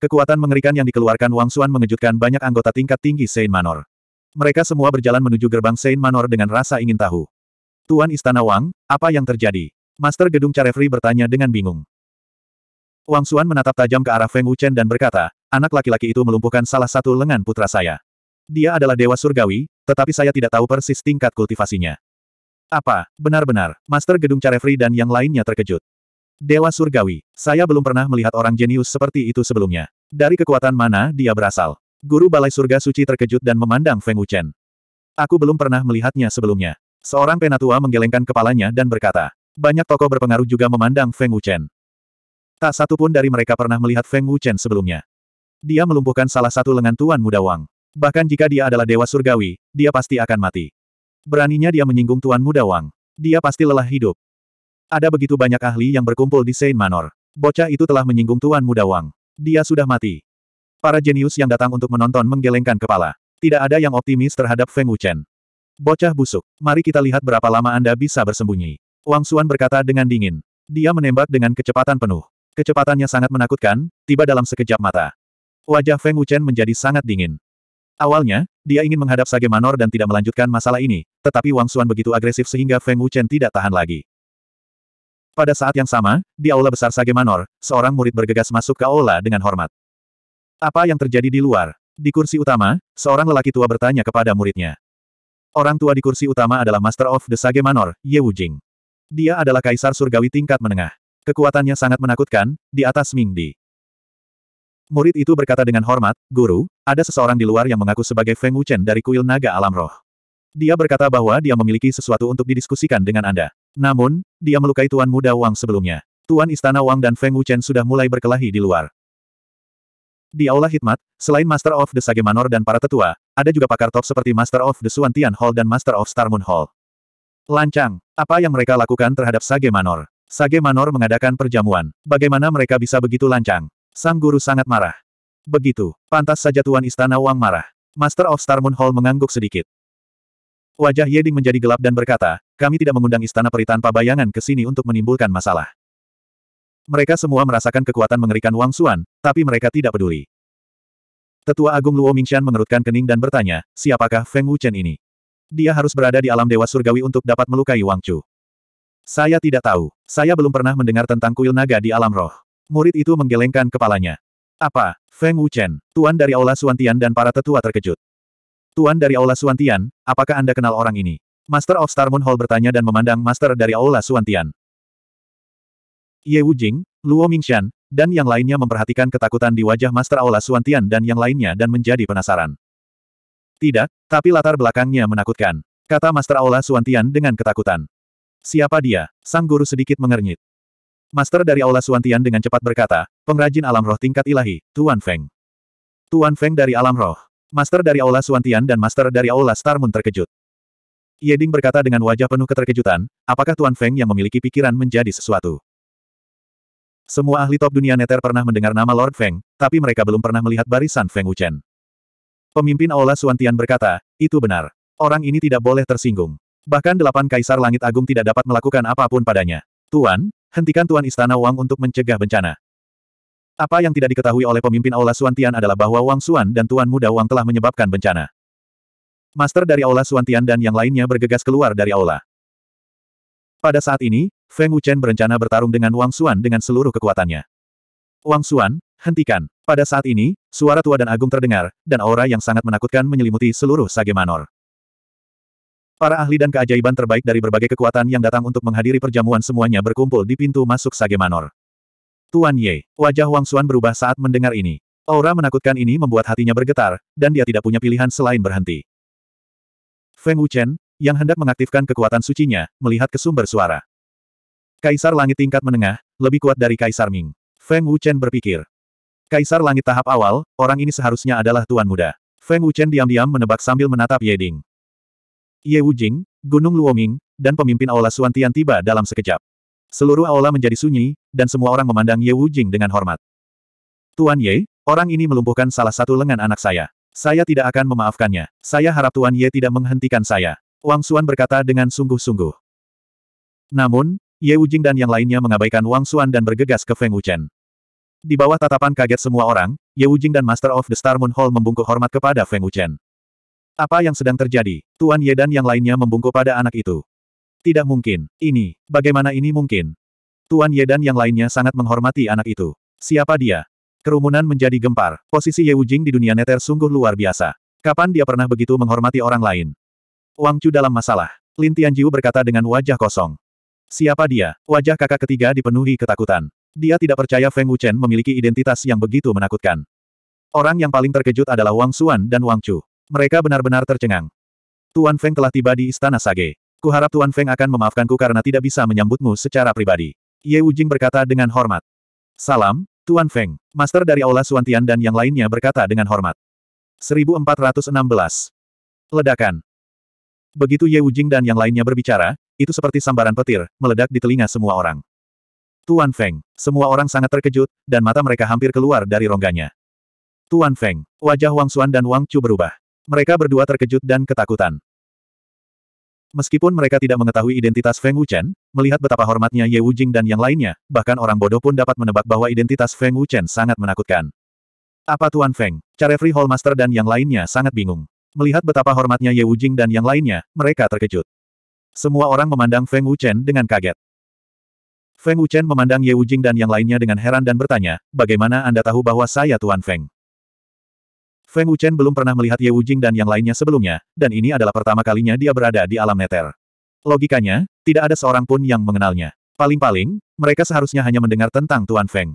Kekuatan mengerikan yang dikeluarkan Wang Xuan mengejutkan banyak anggota tingkat tinggi Saint Manor. Mereka semua berjalan menuju gerbang Saint Manor dengan rasa ingin tahu. Tuan Istana Wang, apa yang terjadi? Master Gedung Carefree bertanya dengan bingung. Wang Xuan menatap tajam ke arah Feng Wuchen dan berkata, anak laki-laki itu melumpuhkan salah satu lengan putra saya. Dia adalah dewa surgawi, tetapi saya tidak tahu persis tingkat kultivasinya. Apa, benar-benar, Master Gedung Carefree dan yang lainnya terkejut. Dewa Surgawi, saya belum pernah melihat orang jenius seperti itu sebelumnya. Dari kekuatan mana dia berasal? Guru Balai Surga Suci terkejut dan memandang Feng Wuchen. Aku belum pernah melihatnya sebelumnya. Seorang penatua menggelengkan kepalanya dan berkata, banyak tokoh berpengaruh juga memandang Feng Wuchen. Tak satu pun dari mereka pernah melihat Feng Wuchen sebelumnya. Dia melumpuhkan salah satu lengan Tuan Muda Wang. Bahkan jika dia adalah dewa surgawi, dia pasti akan mati. Beraninya dia menyinggung Tuan Muda Wang. Dia pasti lelah hidup. Ada begitu banyak ahli yang berkumpul di Saint Manor. Bocah itu telah menyinggung Tuan Muda Wang. Dia sudah mati. Para jenius yang datang untuk menonton menggelengkan kepala. Tidak ada yang optimis terhadap Feng Wuchen. Bocah busuk, mari kita lihat berapa lama Anda bisa bersembunyi. Wang Xuan berkata dengan dingin. Dia menembak dengan kecepatan penuh. Kecepatannya sangat menakutkan, tiba dalam sekejap mata. Wajah Feng Wuchen menjadi sangat dingin. Awalnya, dia ingin menghadap Sage Manor dan tidak melanjutkan masalah ini, tetapi Wang Xuan begitu agresif sehingga Feng Wuchen tidak tahan lagi. Pada saat yang sama, di aula besar Sage Manor, seorang murid bergegas masuk ke aula dengan hormat. Apa yang terjadi di luar? Di kursi utama, seorang lelaki tua bertanya kepada muridnya. Orang tua di kursi utama adalah Master of the Sage Manor, Ye Wujing. Dia adalah kaisar surgawi tingkat menengah. Kekuatannya sangat menakutkan, di atas Ming Di. Murid itu berkata dengan hormat, Guru, ada seseorang di luar yang mengaku sebagai Feng Wuchen dari kuil naga alam roh. Dia berkata bahwa dia memiliki sesuatu untuk didiskusikan dengan Anda. Namun, dia melukai Tuan Muda Wang sebelumnya. Tuan Istana Wang dan Feng Wuchen sudah mulai berkelahi di luar. Di Aula Hikmat, selain Master of the Sage Manor dan para tetua, ada juga pakar top seperti Master of the Suan Tian Hall dan Master of Star Moon Hall. Lancang, apa yang mereka lakukan terhadap Sage Manor? Sage Manor mengadakan perjamuan. Bagaimana mereka bisa begitu lancang? Sang guru sangat marah. Begitu, pantas saja Tuan Istana Wang marah. Master of Star Moon Hall mengangguk sedikit. Wajah Yeding menjadi gelap dan berkata, kami tidak mengundang Istana Peri tanpa bayangan ke sini untuk menimbulkan masalah. Mereka semua merasakan kekuatan mengerikan Wang Xuan, tapi mereka tidak peduli. Tetua Agung Luo Mingshan mengerutkan kening dan bertanya, siapakah Feng Wuchen ini? Dia harus berada di alam dewa surgawi untuk dapat melukai Wang Chu. Saya tidak tahu. Saya belum pernah mendengar tentang kuil naga di alam roh. Murid itu menggelengkan kepalanya. Apa? Feng Wuchen, Tuan dari Aula Suantian dan para tetua terkejut. Tuan dari Aula Suantian, apakah Anda kenal orang ini? Master of Star Moon Hall bertanya dan memandang Master dari Aula Suantian. Ye Wujing, Luo Mingxian, dan yang lainnya memperhatikan ketakutan di wajah Master Aula Suantian dan yang lainnya dan menjadi penasaran. Tidak, tapi latar belakangnya menakutkan, kata Master Aula Suantian dengan ketakutan. Siapa dia? Sang guru sedikit mengernyit. Master dari Aula Suantian dengan cepat berkata, pengrajin alam roh tingkat ilahi, Tuan Feng. Tuan Feng dari alam roh. Master dari Aula Suantian dan Master dari Aula Star Moon terkejut. Yeding berkata dengan wajah penuh keterkejutan, apakah Tuan Feng yang memiliki pikiran menjadi sesuatu? Semua ahli top dunia neter pernah mendengar nama Lord Feng, tapi mereka belum pernah melihat barisan Feng Wuchen. Pemimpin Aula Suantian berkata, itu benar. Orang ini tidak boleh tersinggung. Bahkan delapan kaisar langit agung tidak dapat melakukan apapun padanya. Tuan, Hentikan Tuan Istana Wang untuk mencegah bencana. Apa yang tidak diketahui oleh pemimpin Aula Suantian adalah bahwa Wang Suan dan Tuan Muda Wang telah menyebabkan bencana. Master dari Aula Suantian dan yang lainnya bergegas keluar dari Aula. Pada saat ini, Feng Wuchen berencana bertarung dengan Wang Suan dengan seluruh kekuatannya. Wang Suan, hentikan. Pada saat ini, suara tua dan agung terdengar, dan aura yang sangat menakutkan menyelimuti seluruh Sage Manor. Para ahli dan keajaiban terbaik dari berbagai kekuatan yang datang untuk menghadiri perjamuan semuanya berkumpul di pintu masuk Sage Manor. Tuan Ye, wajah Wang Xuan berubah saat mendengar ini. Aura menakutkan ini membuat hatinya bergetar, dan dia tidak punya pilihan selain berhenti. Feng Wuchen, yang hendak mengaktifkan kekuatan sucinya, melihat ke sumber suara. Kaisar Langit tingkat menengah, lebih kuat dari Kaisar Ming. Feng Wuchen berpikir. Kaisar Langit tahap awal, orang ini seharusnya adalah Tuan Muda. Feng Wuchen diam-diam menebak sambil menatap Ye Ding. Ye Wujing, Gunung Luoming, dan pemimpin Aula Suan Tian tiba dalam sekejap. Seluruh aula menjadi sunyi, dan semua orang memandang Ye Wujing dengan hormat. Tuan Ye, orang ini melumpuhkan salah satu lengan anak saya. Saya tidak akan memaafkannya. Saya harap Tuan Ye tidak menghentikan saya. Wang Suan berkata dengan sungguh-sungguh. Namun, Ye Wujing dan yang lainnya mengabaikan Wang Suan dan bergegas ke Feng Wuchen. Di bawah tatapan kaget semua orang, Ye Wujing dan Master of the Star Moon Hall membungkuk hormat kepada Feng Wuchen. Apa yang sedang terjadi? Tuan Ye dan yang lainnya membungkuk pada anak itu. Tidak mungkin. Ini, bagaimana ini mungkin? Tuan Ye dan yang lainnya sangat menghormati anak itu. Siapa dia? Kerumunan menjadi gempar. Posisi Ye Wujing di dunia neter sungguh luar biasa. Kapan dia pernah begitu menghormati orang lain? Wang Chu dalam masalah. Lin Tianjiu berkata dengan wajah kosong. Siapa dia? Wajah kakak ketiga dipenuhi ketakutan. Dia tidak percaya Feng Wuchen memiliki identitas yang begitu menakutkan. Orang yang paling terkejut adalah Wang Xuan dan Wang Chu. Mereka benar-benar tercengang. Tuan Feng telah tiba di Istana Sage. Kuharap Tuan Feng akan memaafkanku karena tidak bisa menyambutmu secara pribadi. Ye Wujing berkata dengan hormat. Salam, Tuan Feng. Master dari Aula Suantian dan yang lainnya berkata dengan hormat. 1416. Ledakan. Begitu Ye Wujing dan yang lainnya berbicara, itu seperti sambaran petir, meledak di telinga semua orang. Tuan Feng, semua orang sangat terkejut, dan mata mereka hampir keluar dari rongganya. Tuan Feng, wajah Wang Xuan dan Wang Chu berubah. Mereka berdua terkejut dan ketakutan. Meskipun mereka tidak mengetahui identitas Feng Wuchen, melihat betapa hormatnya Ye Wujing dan yang lainnya, bahkan orang bodoh pun dapat menebak bahwa identitas Feng Wuchen sangat menakutkan. Apa Tuan Feng, Carefree Hallmaster dan yang lainnya sangat bingung. Melihat betapa hormatnya Ye Wujing dan yang lainnya, mereka terkejut. Semua orang memandang Feng Wuchen dengan kaget. Feng Wuchen memandang Ye Wujing dan yang lainnya dengan heran dan bertanya, bagaimana Anda tahu bahwa saya Tuan Feng? Feng Wuchen belum pernah melihat Ye Wujing dan yang lainnya sebelumnya, dan ini adalah pertama kalinya dia berada di alam neter. Logikanya, tidak ada seorang pun yang mengenalnya. Paling-paling, mereka seharusnya hanya mendengar tentang Tuan Feng.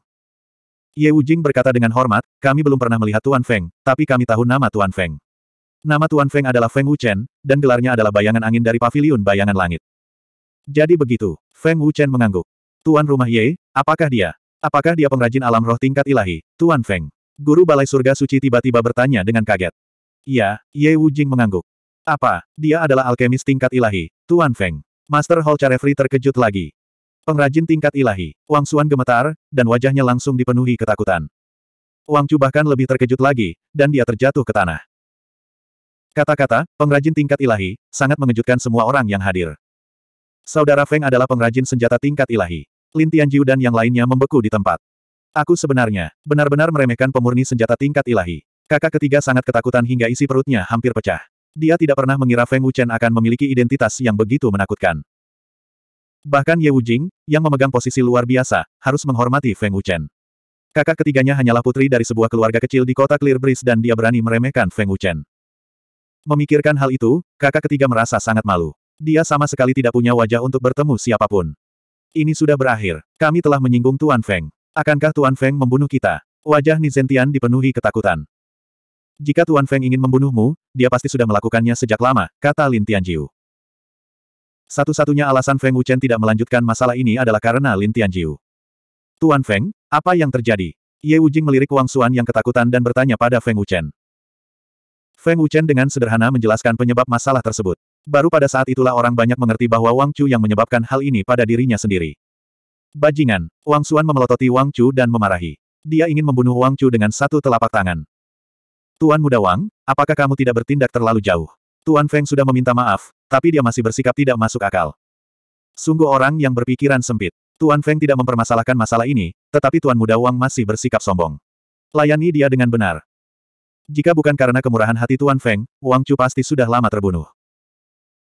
Ye Wujing berkata dengan hormat, kami belum pernah melihat Tuan Feng, tapi kami tahu nama Tuan Feng. Nama Tuan Feng adalah Feng Wuchen, dan gelarnya adalah bayangan angin dari Paviliun bayangan langit. Jadi begitu, Feng Wuchen mengangguk. Tuan rumah Ye, apakah dia? Apakah dia pengrajin alam roh tingkat ilahi, Tuan Feng? Guru Balai Surga Suci tiba-tiba bertanya dengan kaget. Iya, Ye Wujing mengangguk. Apa, dia adalah alkemis tingkat ilahi, Tuan Feng. Master Hall Carefree terkejut lagi. Pengrajin tingkat ilahi, Wang Xuan gemetar, dan wajahnya langsung dipenuhi ketakutan. Wang Chu bahkan lebih terkejut lagi, dan dia terjatuh ke tanah. Kata-kata, pengrajin tingkat ilahi, sangat mengejutkan semua orang yang hadir. Saudara Feng adalah pengrajin senjata tingkat ilahi. Lin Tianjiu dan yang lainnya membeku di tempat. Aku sebenarnya, benar-benar meremehkan pemurni senjata tingkat ilahi. Kakak ketiga sangat ketakutan hingga isi perutnya hampir pecah. Dia tidak pernah mengira Feng Wuchen akan memiliki identitas yang begitu menakutkan. Bahkan Ye Wujing, yang memegang posisi luar biasa, harus menghormati Feng Wuchen. Kakak ketiganya hanyalah putri dari sebuah keluarga kecil di kota Clear Breeze dan dia berani meremehkan Feng Wuchen. Memikirkan hal itu, kakak ketiga merasa sangat malu. Dia sama sekali tidak punya wajah untuk bertemu siapapun. Ini sudah berakhir. Kami telah menyinggung Tuan Feng. Akankah Tuan Feng membunuh kita? Wajah Nizentian dipenuhi ketakutan. Jika Tuan Feng ingin membunuhmu, dia pasti sudah melakukannya sejak lama, kata Lin Tianjiu. Satu-satunya alasan Feng Wuchen tidak melanjutkan masalah ini adalah karena Lin Tianjiu. Tuan Feng, apa yang terjadi? Ye Wujing melirik Wang Xuan yang ketakutan dan bertanya pada Feng Wuchen. Feng Wuchen dengan sederhana menjelaskan penyebab masalah tersebut. Baru pada saat itulah orang banyak mengerti bahwa Wang Chu yang menyebabkan hal ini pada dirinya sendiri. Bajingan, Wang Xuan memelototi Wang Chu dan memarahi. Dia ingin membunuh Wang Chu dengan satu telapak tangan. Tuan Muda Wang, apakah kamu tidak bertindak terlalu jauh? Tuan Feng sudah meminta maaf, tapi dia masih bersikap tidak masuk akal. Sungguh orang yang berpikiran sempit. Tuan Feng tidak mempermasalahkan masalah ini, tetapi Tuan Muda Wang masih bersikap sombong. Layani dia dengan benar. Jika bukan karena kemurahan hati Tuan Feng, Wang Chu pasti sudah lama terbunuh.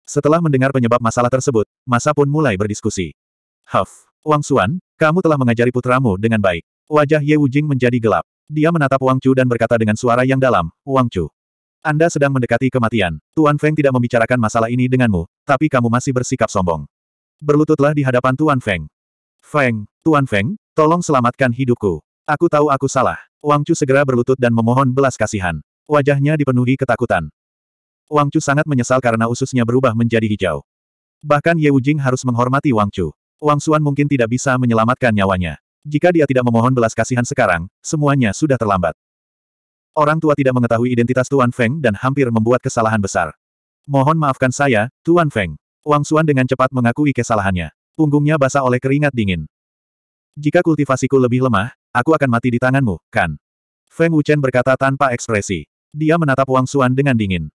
Setelah mendengar penyebab masalah tersebut, masa pun mulai berdiskusi. Huff. Wang Xuan, kamu telah mengajari putramu dengan baik. Wajah Ye Wujing menjadi gelap. Dia menatap Wang Chu dan berkata dengan suara yang dalam, Wang Chu. Anda sedang mendekati kematian. Tuan Feng tidak membicarakan masalah ini denganmu, tapi kamu masih bersikap sombong. Berlututlah di hadapan Tuan Feng. Feng, Tuan Feng, tolong selamatkan hidupku. Aku tahu aku salah. Wang Chu segera berlutut dan memohon belas kasihan. Wajahnya dipenuhi ketakutan. Wang Chu sangat menyesal karena ususnya berubah menjadi hijau. Bahkan Ye Wujing harus menghormati Wang Chu. Wang Xuan mungkin tidak bisa menyelamatkan nyawanya. Jika dia tidak memohon belas kasihan sekarang, semuanya sudah terlambat. Orang tua tidak mengetahui identitas Tuan Feng dan hampir membuat kesalahan besar. Mohon maafkan saya, Tuan Feng. Wang Xuan dengan cepat mengakui kesalahannya. Punggungnya basah oleh keringat dingin. Jika kultivasiku lebih lemah, aku akan mati di tanganmu, kan? Feng Wuchen berkata tanpa ekspresi. Dia menatap Wang Xuan dengan dingin.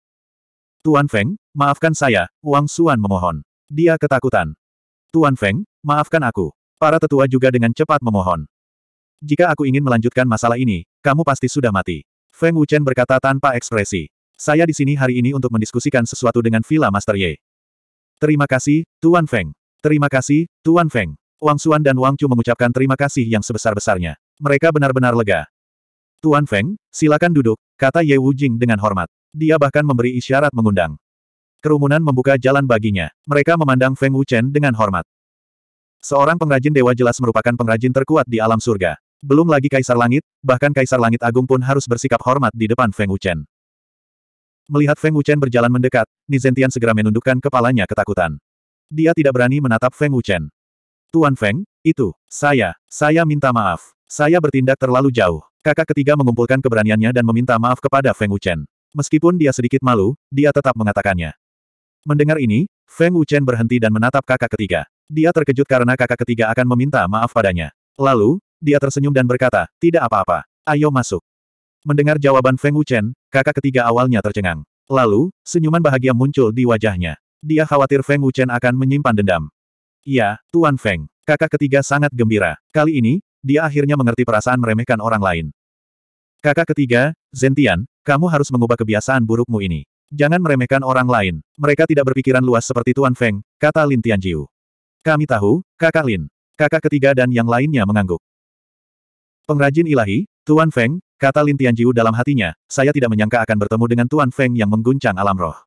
Tuan Feng, maafkan saya, Wang Xuan memohon. Dia ketakutan. Tuan Feng, maafkan aku. Para tetua juga dengan cepat memohon. Jika aku ingin melanjutkan masalah ini, kamu pasti sudah mati. Feng Wuchen berkata tanpa ekspresi. Saya di sini hari ini untuk mendiskusikan sesuatu dengan Villa Master Ye. Terima kasih, Tuan Feng. Terima kasih, Tuan Feng. Wang Xuan dan Wang Chu mengucapkan terima kasih yang sebesar-besarnya. Mereka benar-benar lega. Tuan Feng, silakan duduk, kata Ye Wu Jing dengan hormat. Dia bahkan memberi isyarat mengundang. Kerumunan membuka jalan baginya. Mereka memandang Feng Wuchen dengan hormat. Seorang pengrajin dewa jelas merupakan pengrajin terkuat di alam surga. Belum lagi Kaisar Langit, bahkan Kaisar Langit Agung pun harus bersikap hormat di depan Feng Wuchen. Melihat Feng Wuchen berjalan mendekat, Nizentian segera menundukkan kepalanya ketakutan. Dia tidak berani menatap Feng Wuchen. Tuan Feng, itu, saya, saya minta maaf. Saya bertindak terlalu jauh. Kakak ketiga mengumpulkan keberaniannya dan meminta maaf kepada Feng Wuchen. Meskipun dia sedikit malu, dia tetap mengatakannya. Mendengar ini, Feng Wuchen berhenti dan menatap kakak ketiga. Dia terkejut karena kakak ketiga akan meminta maaf padanya. Lalu, dia tersenyum dan berkata, tidak apa-apa, ayo masuk. Mendengar jawaban Feng Wuchen, kakak ketiga awalnya tercengang. Lalu, senyuman bahagia muncul di wajahnya. Dia khawatir Feng Wuchen akan menyimpan dendam. "Ya, Tuan Feng. Kakak ketiga sangat gembira. Kali ini, dia akhirnya mengerti perasaan meremehkan orang lain. Kakak ketiga, Zentian, kamu harus mengubah kebiasaan burukmu ini. Jangan meremehkan orang lain, mereka tidak berpikiran luas seperti Tuan Feng, kata Lin Tianjiu. Kami tahu, kakak Lin, kakak ketiga dan yang lainnya mengangguk. Pengrajin ilahi, Tuan Feng, kata Lin Tianjiu dalam hatinya, saya tidak menyangka akan bertemu dengan Tuan Feng yang mengguncang alam roh.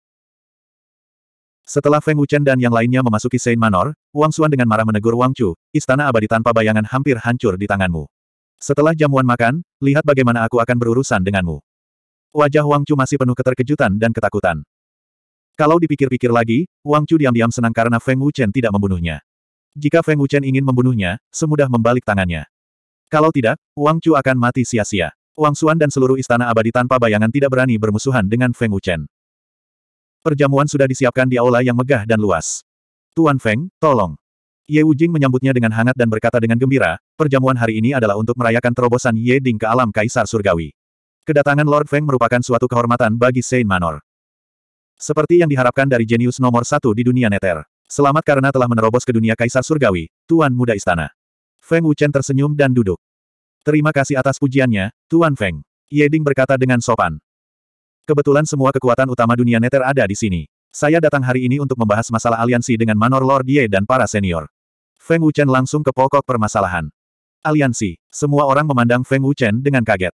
Setelah Feng Wuchen dan yang lainnya memasuki Saint Manor, Wang Xuan dengan marah menegur Wang Chu, istana abadi tanpa bayangan hampir hancur di tanganmu. Setelah jamuan makan, lihat bagaimana aku akan berurusan denganmu. Wajah Wang Chu masih penuh keterkejutan dan ketakutan. Kalau dipikir-pikir lagi, Wang Chu diam-diam senang karena Feng Wuchen tidak membunuhnya. Jika Feng Wuchen ingin membunuhnya, semudah membalik tangannya. Kalau tidak, Wang Chu akan mati sia-sia. Wang Xuan dan seluruh istana abadi tanpa bayangan tidak berani bermusuhan dengan Feng Wuchen. Perjamuan sudah disiapkan di aula yang megah dan luas. Tuan Feng, tolong. Ye Wujing menyambutnya dengan hangat dan berkata dengan gembira, perjamuan hari ini adalah untuk merayakan terobosan Ye Ding ke alam Kaisar Surgawi. Kedatangan Lord Feng merupakan suatu kehormatan bagi Saint Manor. Seperti yang diharapkan dari jenius nomor satu di dunia neter. Selamat karena telah menerobos ke dunia kaisar surgawi, Tuan Muda Istana. Feng Wuchen tersenyum dan duduk. Terima kasih atas pujiannya, Tuan Feng. Yeding berkata dengan sopan. Kebetulan semua kekuatan utama dunia neter ada di sini. Saya datang hari ini untuk membahas masalah aliansi dengan Manor Lord Ye dan para senior. Feng Wuchen langsung ke pokok permasalahan. Aliansi. Semua orang memandang Feng Wuchen dengan kaget.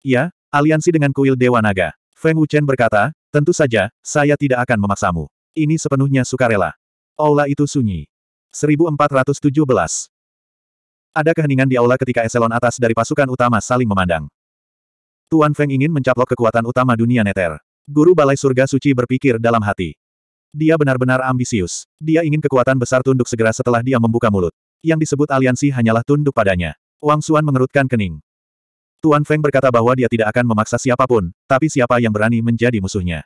Ya. Aliansi dengan kuil Dewa Naga. Feng Wuchen berkata, tentu saja, saya tidak akan memaksamu. Ini sepenuhnya sukarela. Aula itu sunyi. 1417. Ada keheningan di aula ketika eselon atas dari pasukan utama saling memandang. Tuan Feng ingin mencaplok kekuatan utama dunia neter. Guru Balai Surga Suci berpikir dalam hati. Dia benar-benar ambisius. Dia ingin kekuatan besar tunduk segera setelah dia membuka mulut. Yang disebut aliansi hanyalah tunduk padanya. Wang Xuan mengerutkan kening. Tuan Feng berkata bahwa dia tidak akan memaksa siapapun, tapi siapa yang berani menjadi musuhnya.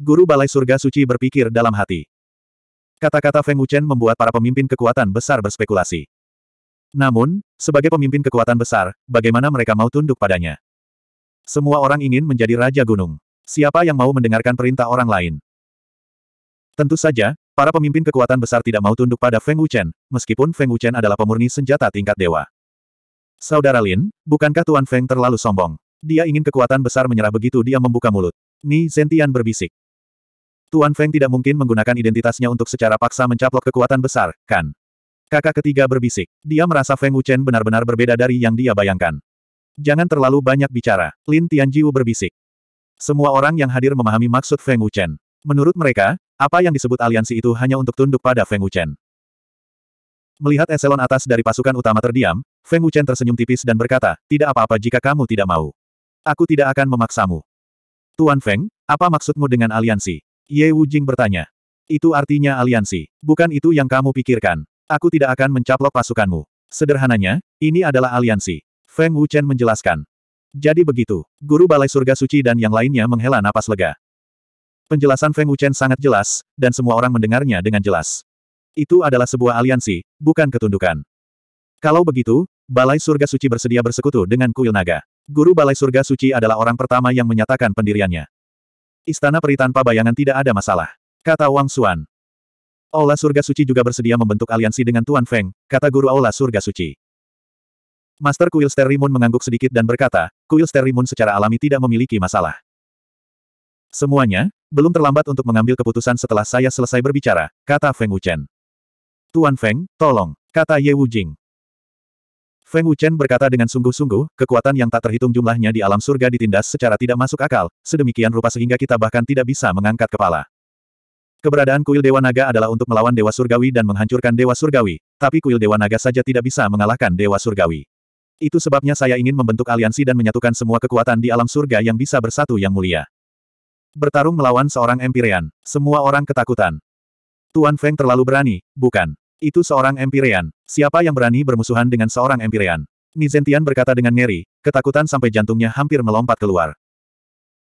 Guru Balai Surga Suci berpikir dalam hati. Kata-kata Feng Wuchen membuat para pemimpin kekuatan besar berspekulasi. Namun, sebagai pemimpin kekuatan besar, bagaimana mereka mau tunduk padanya? Semua orang ingin menjadi Raja Gunung. Siapa yang mau mendengarkan perintah orang lain? Tentu saja, para pemimpin kekuatan besar tidak mau tunduk pada Feng Wuchen, meskipun Feng Wuchen adalah pemurni senjata tingkat dewa. Saudara Lin, bukankah Tuan Feng terlalu sombong? Dia ingin kekuatan besar menyerah begitu dia membuka mulut. Ni Zentian berbisik. Tuan Feng tidak mungkin menggunakan identitasnya untuk secara paksa mencaplok kekuatan besar, kan? Kakak ketiga berbisik. Dia merasa Feng Wuchen benar-benar berbeda dari yang dia bayangkan. Jangan terlalu banyak bicara, Lin Tianjiu berbisik. Semua orang yang hadir memahami maksud Feng Wuchen. Menurut mereka, apa yang disebut aliansi itu hanya untuk tunduk pada Feng Wuchen. Melihat eselon atas dari pasukan utama terdiam, Feng Wuchen tersenyum tipis dan berkata, tidak apa-apa jika kamu tidak mau. Aku tidak akan memaksamu. Tuan Feng, apa maksudmu dengan aliansi? Ye Wujing bertanya. Itu artinya aliansi. Bukan itu yang kamu pikirkan. Aku tidak akan mencaplok pasukanmu. Sederhananya, ini adalah aliansi. Feng Wuchen menjelaskan. Jadi begitu, guru balai surga suci dan yang lainnya menghela napas lega. Penjelasan Feng Wuchen sangat jelas, dan semua orang mendengarnya dengan jelas. Itu adalah sebuah aliansi, bukan ketundukan. Kalau begitu, Balai Surga Suci bersedia bersekutu dengan kuil naga. Guru Balai Surga Suci adalah orang pertama yang menyatakan pendiriannya. Istana peri tanpa bayangan tidak ada masalah. Kata Wang Xuan. Aula Surga Suci juga bersedia membentuk aliansi dengan Tuan Feng, kata Guru Aula Surga Suci. Master Kuil Sterimun mengangguk sedikit dan berkata, Kuil Sterimun secara alami tidak memiliki masalah. Semuanya, belum terlambat untuk mengambil keputusan setelah saya selesai berbicara, kata Feng Wuchen. Tuan Feng, tolong, kata Ye Wujing. Feng Wuchen berkata dengan sungguh-sungguh, kekuatan yang tak terhitung jumlahnya di alam surga ditindas secara tidak masuk akal, sedemikian rupa sehingga kita bahkan tidak bisa mengangkat kepala. Keberadaan kuil Dewa Naga adalah untuk melawan Dewa Surgawi dan menghancurkan Dewa Surgawi, tapi kuil Dewa Naga saja tidak bisa mengalahkan Dewa Surgawi. Itu sebabnya saya ingin membentuk aliansi dan menyatukan semua kekuatan di alam surga yang bisa bersatu yang mulia. Bertarung melawan seorang Empyrean, semua orang ketakutan. Tuan Feng terlalu berani, bukan? Itu seorang Empyrean. Siapa yang berani bermusuhan dengan seorang Empyrean? Nizentian berkata dengan ngeri, ketakutan sampai jantungnya hampir melompat keluar.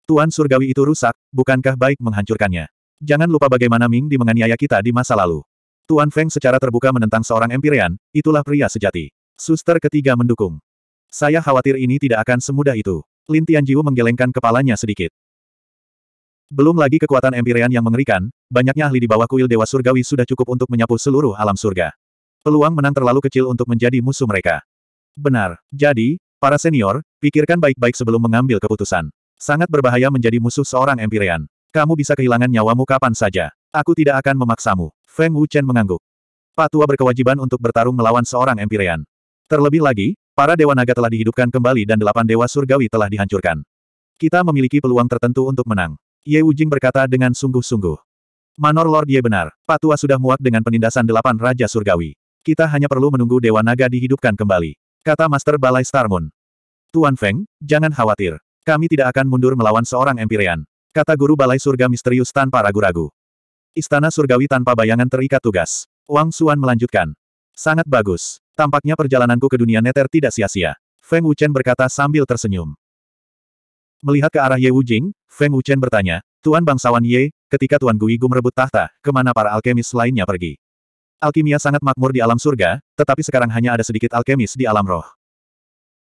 Tuan Surgawi itu rusak, bukankah baik menghancurkannya? Jangan lupa bagaimana Ming di menganiaya kita di masa lalu. Tuan Feng secara terbuka menentang seorang Empyrean, itulah pria sejati. Suster ketiga mendukung. Saya khawatir ini tidak akan semudah itu. Lin Tianjiu menggelengkan kepalanya sedikit. Belum lagi kekuatan Empyrean yang mengerikan, banyaknya ahli di bawah kuil Dewa Surgawi sudah cukup untuk menyapu seluruh alam surga. Peluang menang terlalu kecil untuk menjadi musuh mereka. Benar, jadi, para senior, pikirkan baik-baik sebelum mengambil keputusan. Sangat berbahaya menjadi musuh seorang Empyrean. Kamu bisa kehilangan nyawamu kapan saja. Aku tidak akan memaksamu. Feng Wuchen mengangguk. Patua berkewajiban untuk bertarung melawan seorang Empyrean. Terlebih lagi, para Dewa Naga telah dihidupkan kembali dan delapan Dewa Surgawi telah dihancurkan. Kita memiliki peluang tertentu untuk menang. Ye Wujing berkata dengan sungguh-sungguh. Manor Lord Ye benar, Patua sudah muak dengan penindasan delapan Raja Surgawi. Kita hanya perlu menunggu Dewa Naga dihidupkan kembali. Kata Master Balai Star Moon. Tuan Feng, jangan khawatir. Kami tidak akan mundur melawan seorang Empyrean. Kata Guru Balai Surga Misterius tanpa ragu-ragu. Istana Surgawi tanpa bayangan terikat tugas. Wang Xuan melanjutkan. Sangat bagus. Tampaknya perjalananku ke dunia neter tidak sia-sia. Feng Wuchen berkata sambil tersenyum. Melihat ke arah Ye Wujing, Feng Wuchen bertanya, Tuan Bangsawan Ye, ketika Tuan Gu merebut tahta, kemana para alkemis lainnya pergi? Alkimia sangat makmur di alam surga, tetapi sekarang hanya ada sedikit alkemis di alam roh.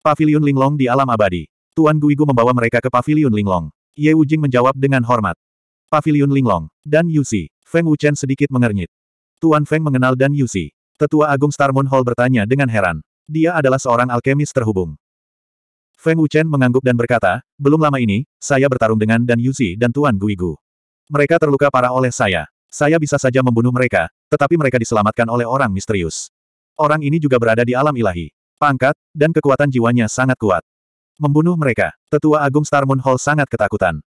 Paviliun Linglong di alam abadi. Tuan Gu membawa mereka ke Paviliun Linglong. Ye Wujing menjawab dengan hormat. Paviliun Linglong, dan Yusi. Feng Wuchen sedikit mengernyit. Tuan Feng mengenal Dan Yusi. Tetua Agung Star Moon Hall bertanya dengan heran. Dia adalah seorang alkemis terhubung. Feng Wuchen mengangguk dan berkata, belum lama ini, saya bertarung dengan Dan Yuzi dan Tuan Guigu. Mereka terluka parah oleh saya. Saya bisa saja membunuh mereka, tetapi mereka diselamatkan oleh orang misterius. Orang ini juga berada di alam ilahi. Pangkat, dan kekuatan jiwanya sangat kuat. Membunuh mereka, tetua agung Star Moon Hall sangat ketakutan.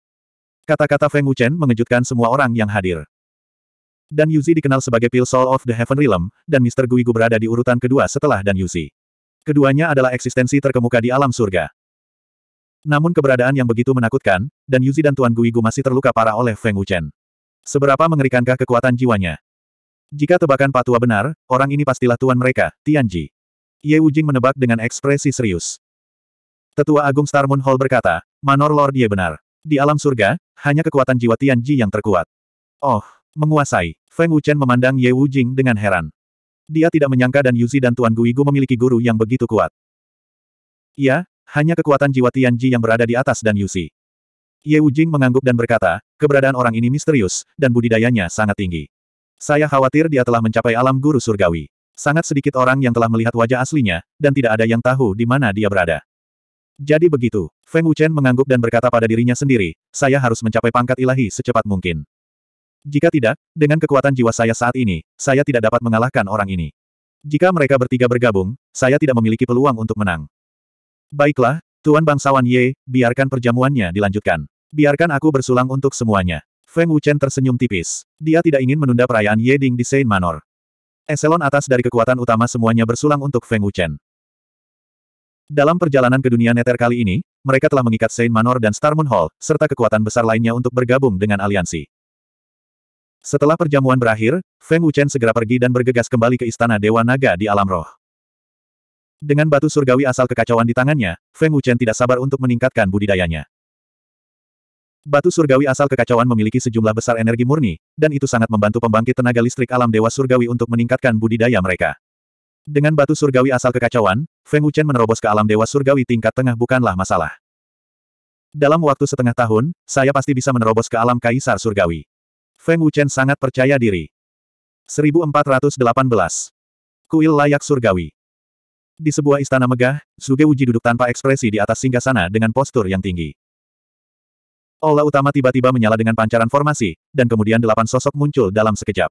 Kata-kata Feng Wuchen mengejutkan semua orang yang hadir. Dan Yuzi dikenal sebagai Pil Soul of the Heaven Realm, dan Mr. Guigu berada di urutan kedua setelah Dan Yuzi. Keduanya adalah eksistensi terkemuka di alam surga. Namun keberadaan yang begitu menakutkan, dan Yuzi dan Tuan Guigu masih terluka parah oleh Feng Wuchen. Seberapa mengerikankah kekuatan jiwanya? Jika tebakan patua benar, orang ini pastilah tuan mereka, Tianji. Ye Wujing menebak dengan ekspresi serius. Tetua Agung Star Moon Hall berkata, Manor Lord Ye benar. Di alam surga, hanya kekuatan jiwa Tianji yang terkuat. Oh, menguasai. Feng Wuchen memandang Ye Wujing dengan heran. Dia tidak menyangka dan Yuzi dan Tuan Guigu memiliki guru yang begitu kuat. Ya, hanya kekuatan jiwa Tianji yang berada di atas dan Yusi. Ye Wujing mengangguk dan berkata, keberadaan orang ini misterius, dan budidayanya sangat tinggi. Saya khawatir dia telah mencapai alam guru surgawi. Sangat sedikit orang yang telah melihat wajah aslinya, dan tidak ada yang tahu di mana dia berada. Jadi begitu, Feng Wuchen mengangguk dan berkata pada dirinya sendiri, saya harus mencapai pangkat ilahi secepat mungkin. Jika tidak, dengan kekuatan jiwa saya saat ini, saya tidak dapat mengalahkan orang ini. Jika mereka bertiga bergabung, saya tidak memiliki peluang untuk menang. Baiklah, Tuan Bangsawan Ye, biarkan perjamuannya dilanjutkan. Biarkan aku bersulang untuk semuanya. Feng Wuchen tersenyum tipis. Dia tidak ingin menunda perayaan Ye Ding di Saint Manor. Eselon atas dari kekuatan utama semuanya bersulang untuk Feng Wuchen. Dalam perjalanan ke dunia neter kali ini, mereka telah mengikat Saint Manor dan Star Moon Hall, serta kekuatan besar lainnya untuk bergabung dengan aliansi. Setelah perjamuan berakhir, Feng Wuchen segera pergi dan bergegas kembali ke Istana Dewa Naga di Alam Roh. Dengan batu surgawi asal kekacauan di tangannya, Feng Wuchen tidak sabar untuk meningkatkan budidayanya. Batu surgawi asal kekacauan memiliki sejumlah besar energi murni, dan itu sangat membantu pembangkit tenaga listrik alam dewa surgawi untuk meningkatkan budidaya mereka. Dengan batu surgawi asal kekacauan, Feng Wuchen menerobos ke alam dewa surgawi tingkat tengah bukanlah masalah. Dalam waktu setengah tahun, saya pasti bisa menerobos ke alam kaisar surgawi. Feng Wuchen sangat percaya diri. 1418 Kuil layak surgawi di sebuah istana megah, Suge Uji duduk tanpa ekspresi di atas singgasana dengan postur yang tinggi. Aula utama tiba-tiba menyala dengan pancaran formasi, dan kemudian delapan sosok muncul dalam sekejap.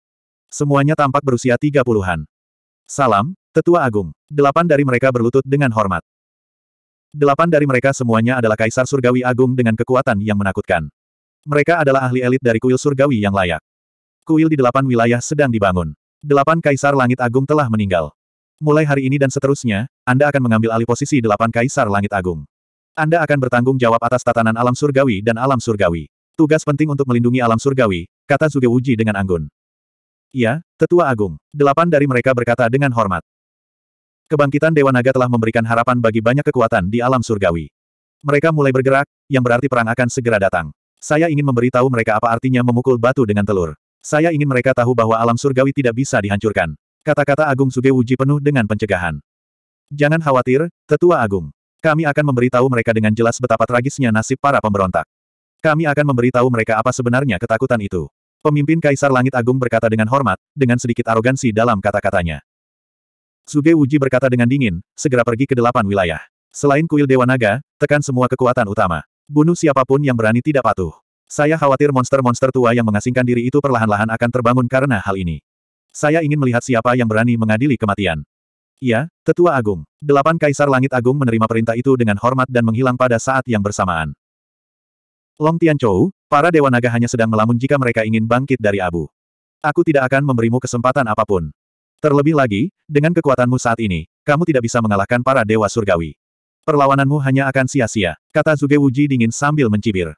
Semuanya tampak berusia tiga puluhan. Salam, Tetua Agung. Delapan dari mereka berlutut dengan hormat. Delapan dari mereka semuanya adalah Kaisar Surgawi Agung dengan kekuatan yang menakutkan. Mereka adalah ahli elit dari kuil Surgawi yang layak. Kuil di delapan wilayah sedang dibangun. Delapan Kaisar Langit Agung telah meninggal. Mulai hari ini dan seterusnya, Anda akan mengambil alih posisi delapan kaisar langit agung. Anda akan bertanggung jawab atas tatanan alam surgawi dan alam surgawi. Tugas penting untuk melindungi alam surgawi, kata Zuge Wuji dengan anggun. Iya, Tetua Agung. Delapan dari mereka berkata dengan hormat. Kebangkitan Dewa Naga telah memberikan harapan bagi banyak kekuatan di alam surgawi. Mereka mulai bergerak, yang berarti perang akan segera datang. Saya ingin memberitahu mereka apa artinya memukul batu dengan telur. Saya ingin mereka tahu bahwa alam surgawi tidak bisa dihancurkan. Kata-kata Agung Sugewuji penuh dengan pencegahan. Jangan khawatir, Tetua Agung. Kami akan memberitahu mereka dengan jelas betapa tragisnya nasib para pemberontak. Kami akan memberitahu mereka apa sebenarnya ketakutan itu. Pemimpin Kaisar Langit Agung berkata dengan hormat, dengan sedikit arogansi dalam kata-katanya. Suge Wuji berkata dengan dingin, segera pergi ke delapan wilayah. Selain kuil Dewa Naga, tekan semua kekuatan utama. Bunuh siapapun yang berani tidak patuh. Saya khawatir monster-monster tua yang mengasingkan diri itu perlahan-lahan akan terbangun karena hal ini. Saya ingin melihat siapa yang berani mengadili kematian. Ya, Tetua Agung. Delapan Kaisar Langit Agung menerima perintah itu dengan hormat dan menghilang pada saat yang bersamaan. Long Tianchou, para Dewa Naga hanya sedang melamun jika mereka ingin bangkit dari abu. Aku tidak akan memberimu kesempatan apapun. Terlebih lagi, dengan kekuatanmu saat ini, kamu tidak bisa mengalahkan para Dewa Surgawi. Perlawananmu hanya akan sia-sia, kata Zuge Wuji dingin sambil mencibir.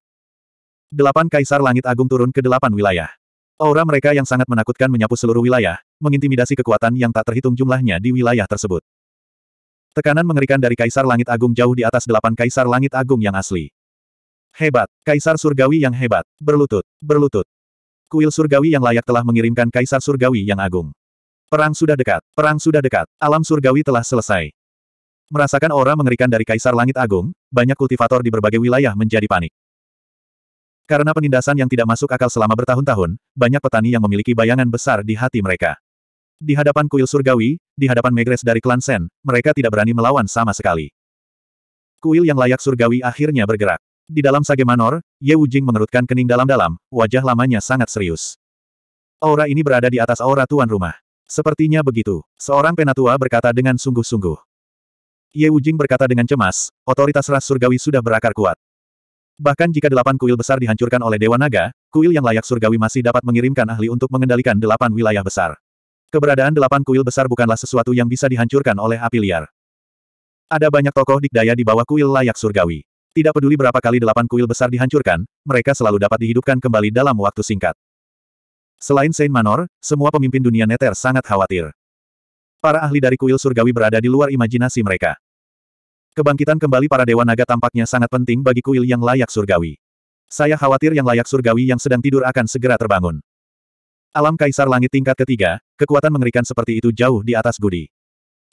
Delapan Kaisar Langit Agung turun ke delapan wilayah. Aura mereka yang sangat menakutkan menyapu seluruh wilayah, mengintimidasi kekuatan yang tak terhitung jumlahnya di wilayah tersebut. Tekanan mengerikan dari Kaisar Langit Agung jauh di atas delapan Kaisar Langit Agung yang asli. Hebat, Kaisar Surgawi yang hebat, berlutut, berlutut. Kuil Surgawi yang layak telah mengirimkan Kaisar Surgawi yang agung. Perang sudah dekat, perang sudah dekat, alam Surgawi telah selesai. Merasakan aura mengerikan dari Kaisar Langit Agung, banyak kultivator di berbagai wilayah menjadi panik. Karena penindasan yang tidak masuk akal selama bertahun-tahun, banyak petani yang memiliki bayangan besar di hati mereka. Di hadapan kuil surgawi, di hadapan megres dari klan Sen, mereka tidak berani melawan sama sekali. Kuil yang layak surgawi akhirnya bergerak. Di dalam sage manor, Ye Wujing mengerutkan kening dalam-dalam, wajah lamanya sangat serius. Aura ini berada di atas aura tuan rumah. Sepertinya begitu, seorang penatua berkata dengan sungguh-sungguh. Ye Wujing berkata dengan cemas, otoritas ras surgawi sudah berakar kuat. Bahkan jika delapan kuil besar dihancurkan oleh Dewa Naga, kuil yang layak surgawi masih dapat mengirimkan ahli untuk mengendalikan delapan wilayah besar. Keberadaan delapan kuil besar bukanlah sesuatu yang bisa dihancurkan oleh api liar. Ada banyak tokoh dikdaya di bawah kuil layak surgawi. Tidak peduli berapa kali delapan kuil besar dihancurkan, mereka selalu dapat dihidupkan kembali dalam waktu singkat. Selain Saint Manor, semua pemimpin dunia Neter sangat khawatir. Para ahli dari kuil surgawi berada di luar imajinasi mereka. Kebangkitan kembali para dewa naga tampaknya sangat penting bagi kuil yang layak surgawi. Saya khawatir yang layak surgawi yang sedang tidur akan segera terbangun. Alam Kaisar Langit tingkat ketiga, kekuatan mengerikan seperti itu jauh di atas Gudi.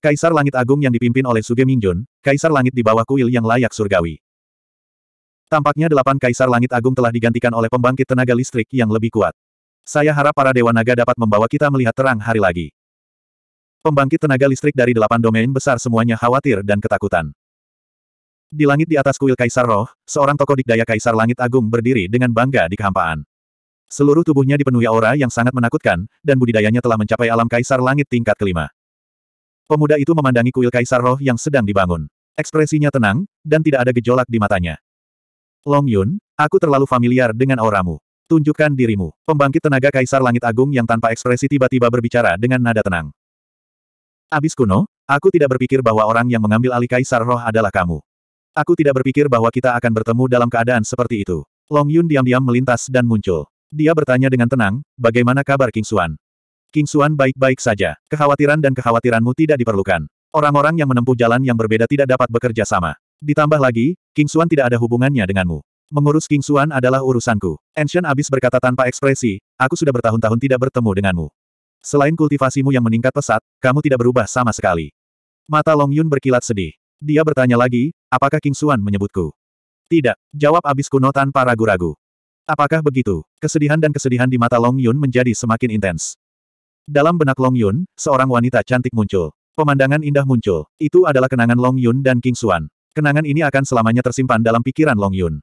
Kaisar Langit Agung yang dipimpin oleh Suge Mingjun, Kaisar Langit di bawah kuil yang layak surgawi. Tampaknya delapan Kaisar Langit Agung telah digantikan oleh pembangkit tenaga listrik yang lebih kuat. Saya harap para Dewa Naga dapat membawa kita melihat terang hari lagi. Pembangkit tenaga listrik dari delapan domain besar semuanya khawatir dan ketakutan. Di langit di atas kuil Kaisar Roh, seorang tokoh dikdaya Kaisar Langit Agung berdiri dengan bangga di kehampaan. Seluruh tubuhnya dipenuhi aura yang sangat menakutkan, dan budidayanya telah mencapai alam Kaisar Langit tingkat kelima. Pemuda itu memandangi kuil Kaisar Roh yang sedang dibangun. Ekspresinya tenang, dan tidak ada gejolak di matanya. Long Yun, aku terlalu familiar dengan auramu. Tunjukkan dirimu. Pembangkit tenaga Kaisar Langit Agung yang tanpa ekspresi tiba-tiba berbicara dengan nada tenang. Abis kuno, aku tidak berpikir bahwa orang yang mengambil alih Kaisar Roh adalah kamu. Aku tidak berpikir bahwa kita akan bertemu dalam keadaan seperti itu. Long Yun diam-diam melintas dan muncul. Dia bertanya dengan tenang, bagaimana kabar King Xuan? King Xuan baik-baik saja. Kekhawatiran dan kekhawatiranmu tidak diperlukan. Orang-orang yang menempuh jalan yang berbeda tidak dapat bekerja sama. Ditambah lagi, King Xuan tidak ada hubungannya denganmu. Mengurus King Xuan adalah urusanku. Ancient abis berkata tanpa ekspresi, aku sudah bertahun-tahun tidak bertemu denganmu. Selain kultivasimu yang meningkat pesat, kamu tidak berubah sama sekali. Mata Long Yun berkilat sedih. Dia bertanya lagi, apakah King Suan menyebutku? Tidak, jawab abis kuno tanpa ragu-ragu. Apakah begitu? Kesedihan dan kesedihan di mata Long Yun menjadi semakin intens. Dalam benak Long Yun, seorang wanita cantik muncul. Pemandangan indah muncul. Itu adalah kenangan Long Yun dan King Suan. Kenangan ini akan selamanya tersimpan dalam pikiran Long Yun.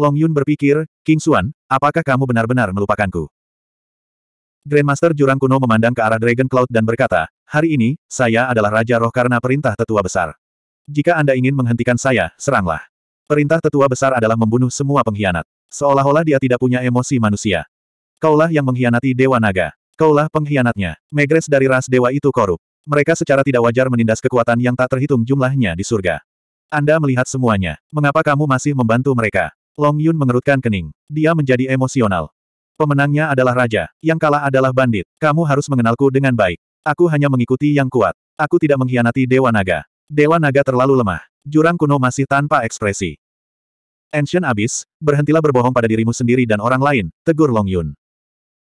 Long Yun berpikir, King Suan, apakah kamu benar-benar melupakanku? Grandmaster Jurang Kuno memandang ke arah Dragon Cloud dan berkata, hari ini, saya adalah Raja Roh karena perintah tetua besar. Jika Anda ingin menghentikan saya, seranglah. Perintah tetua besar adalah membunuh semua pengkhianat. Seolah-olah dia tidak punya emosi manusia. Kaulah yang mengkhianati Dewa Naga. Kaulah pengkhianatnya. Megres dari ras dewa itu korup. Mereka secara tidak wajar menindas kekuatan yang tak terhitung jumlahnya di surga. Anda melihat semuanya. Mengapa kamu masih membantu mereka? Long Yun mengerutkan kening. Dia menjadi emosional. Pemenangnya adalah raja, yang kalah adalah bandit. Kamu harus mengenalku dengan baik. Aku hanya mengikuti yang kuat. Aku tidak mengkhianati Dewa Naga. Dewa naga terlalu lemah. Jurang kuno masih tanpa ekspresi. Ancient Abyss, berhentilah berbohong pada dirimu sendiri dan orang lain, tegur Long Yun.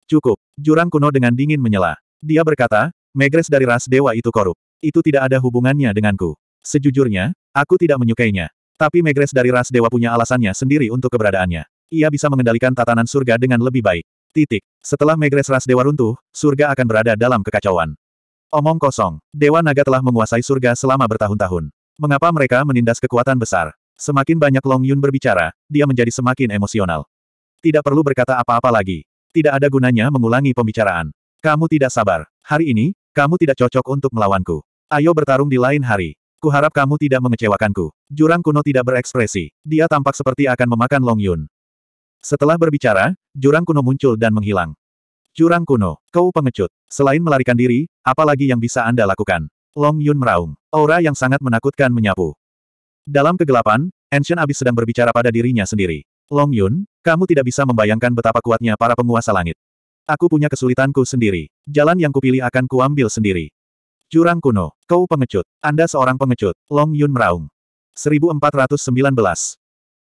Cukup. Jurang kuno dengan dingin menyela. Dia berkata, Megres dari ras dewa itu korup. Itu tidak ada hubungannya denganku. Sejujurnya, aku tidak menyukainya. Tapi Megres dari ras dewa punya alasannya sendiri untuk keberadaannya. Ia bisa mengendalikan tatanan surga dengan lebih baik. Titik. Setelah Megres ras dewa runtuh, surga akan berada dalam kekacauan. Omong kosong. Dewa Naga telah menguasai surga selama bertahun-tahun. Mengapa mereka menindas kekuatan besar? Semakin banyak Long Yun berbicara, dia menjadi semakin emosional. Tidak perlu berkata apa-apa lagi. Tidak ada gunanya mengulangi pembicaraan. Kamu tidak sabar. Hari ini, kamu tidak cocok untuk melawanku. Ayo bertarung di lain hari. Kuharap kamu tidak mengecewakanku. Jurang kuno tidak berekspresi. Dia tampak seperti akan memakan Long Yun. Setelah berbicara, jurang kuno muncul dan menghilang. Jurang kuno, kau pengecut. Selain melarikan diri, apa lagi yang bisa Anda lakukan? Long Yun meraung. Aura yang sangat menakutkan menyapu. Dalam kegelapan, Ancient Abyss sedang berbicara pada dirinya sendiri. Long Yun, kamu tidak bisa membayangkan betapa kuatnya para penguasa langit. Aku punya kesulitanku sendiri. Jalan yang kupilih akan kuambil sendiri. Jurang kuno, kau pengecut. Anda seorang pengecut. Long Yun meraung. 1419.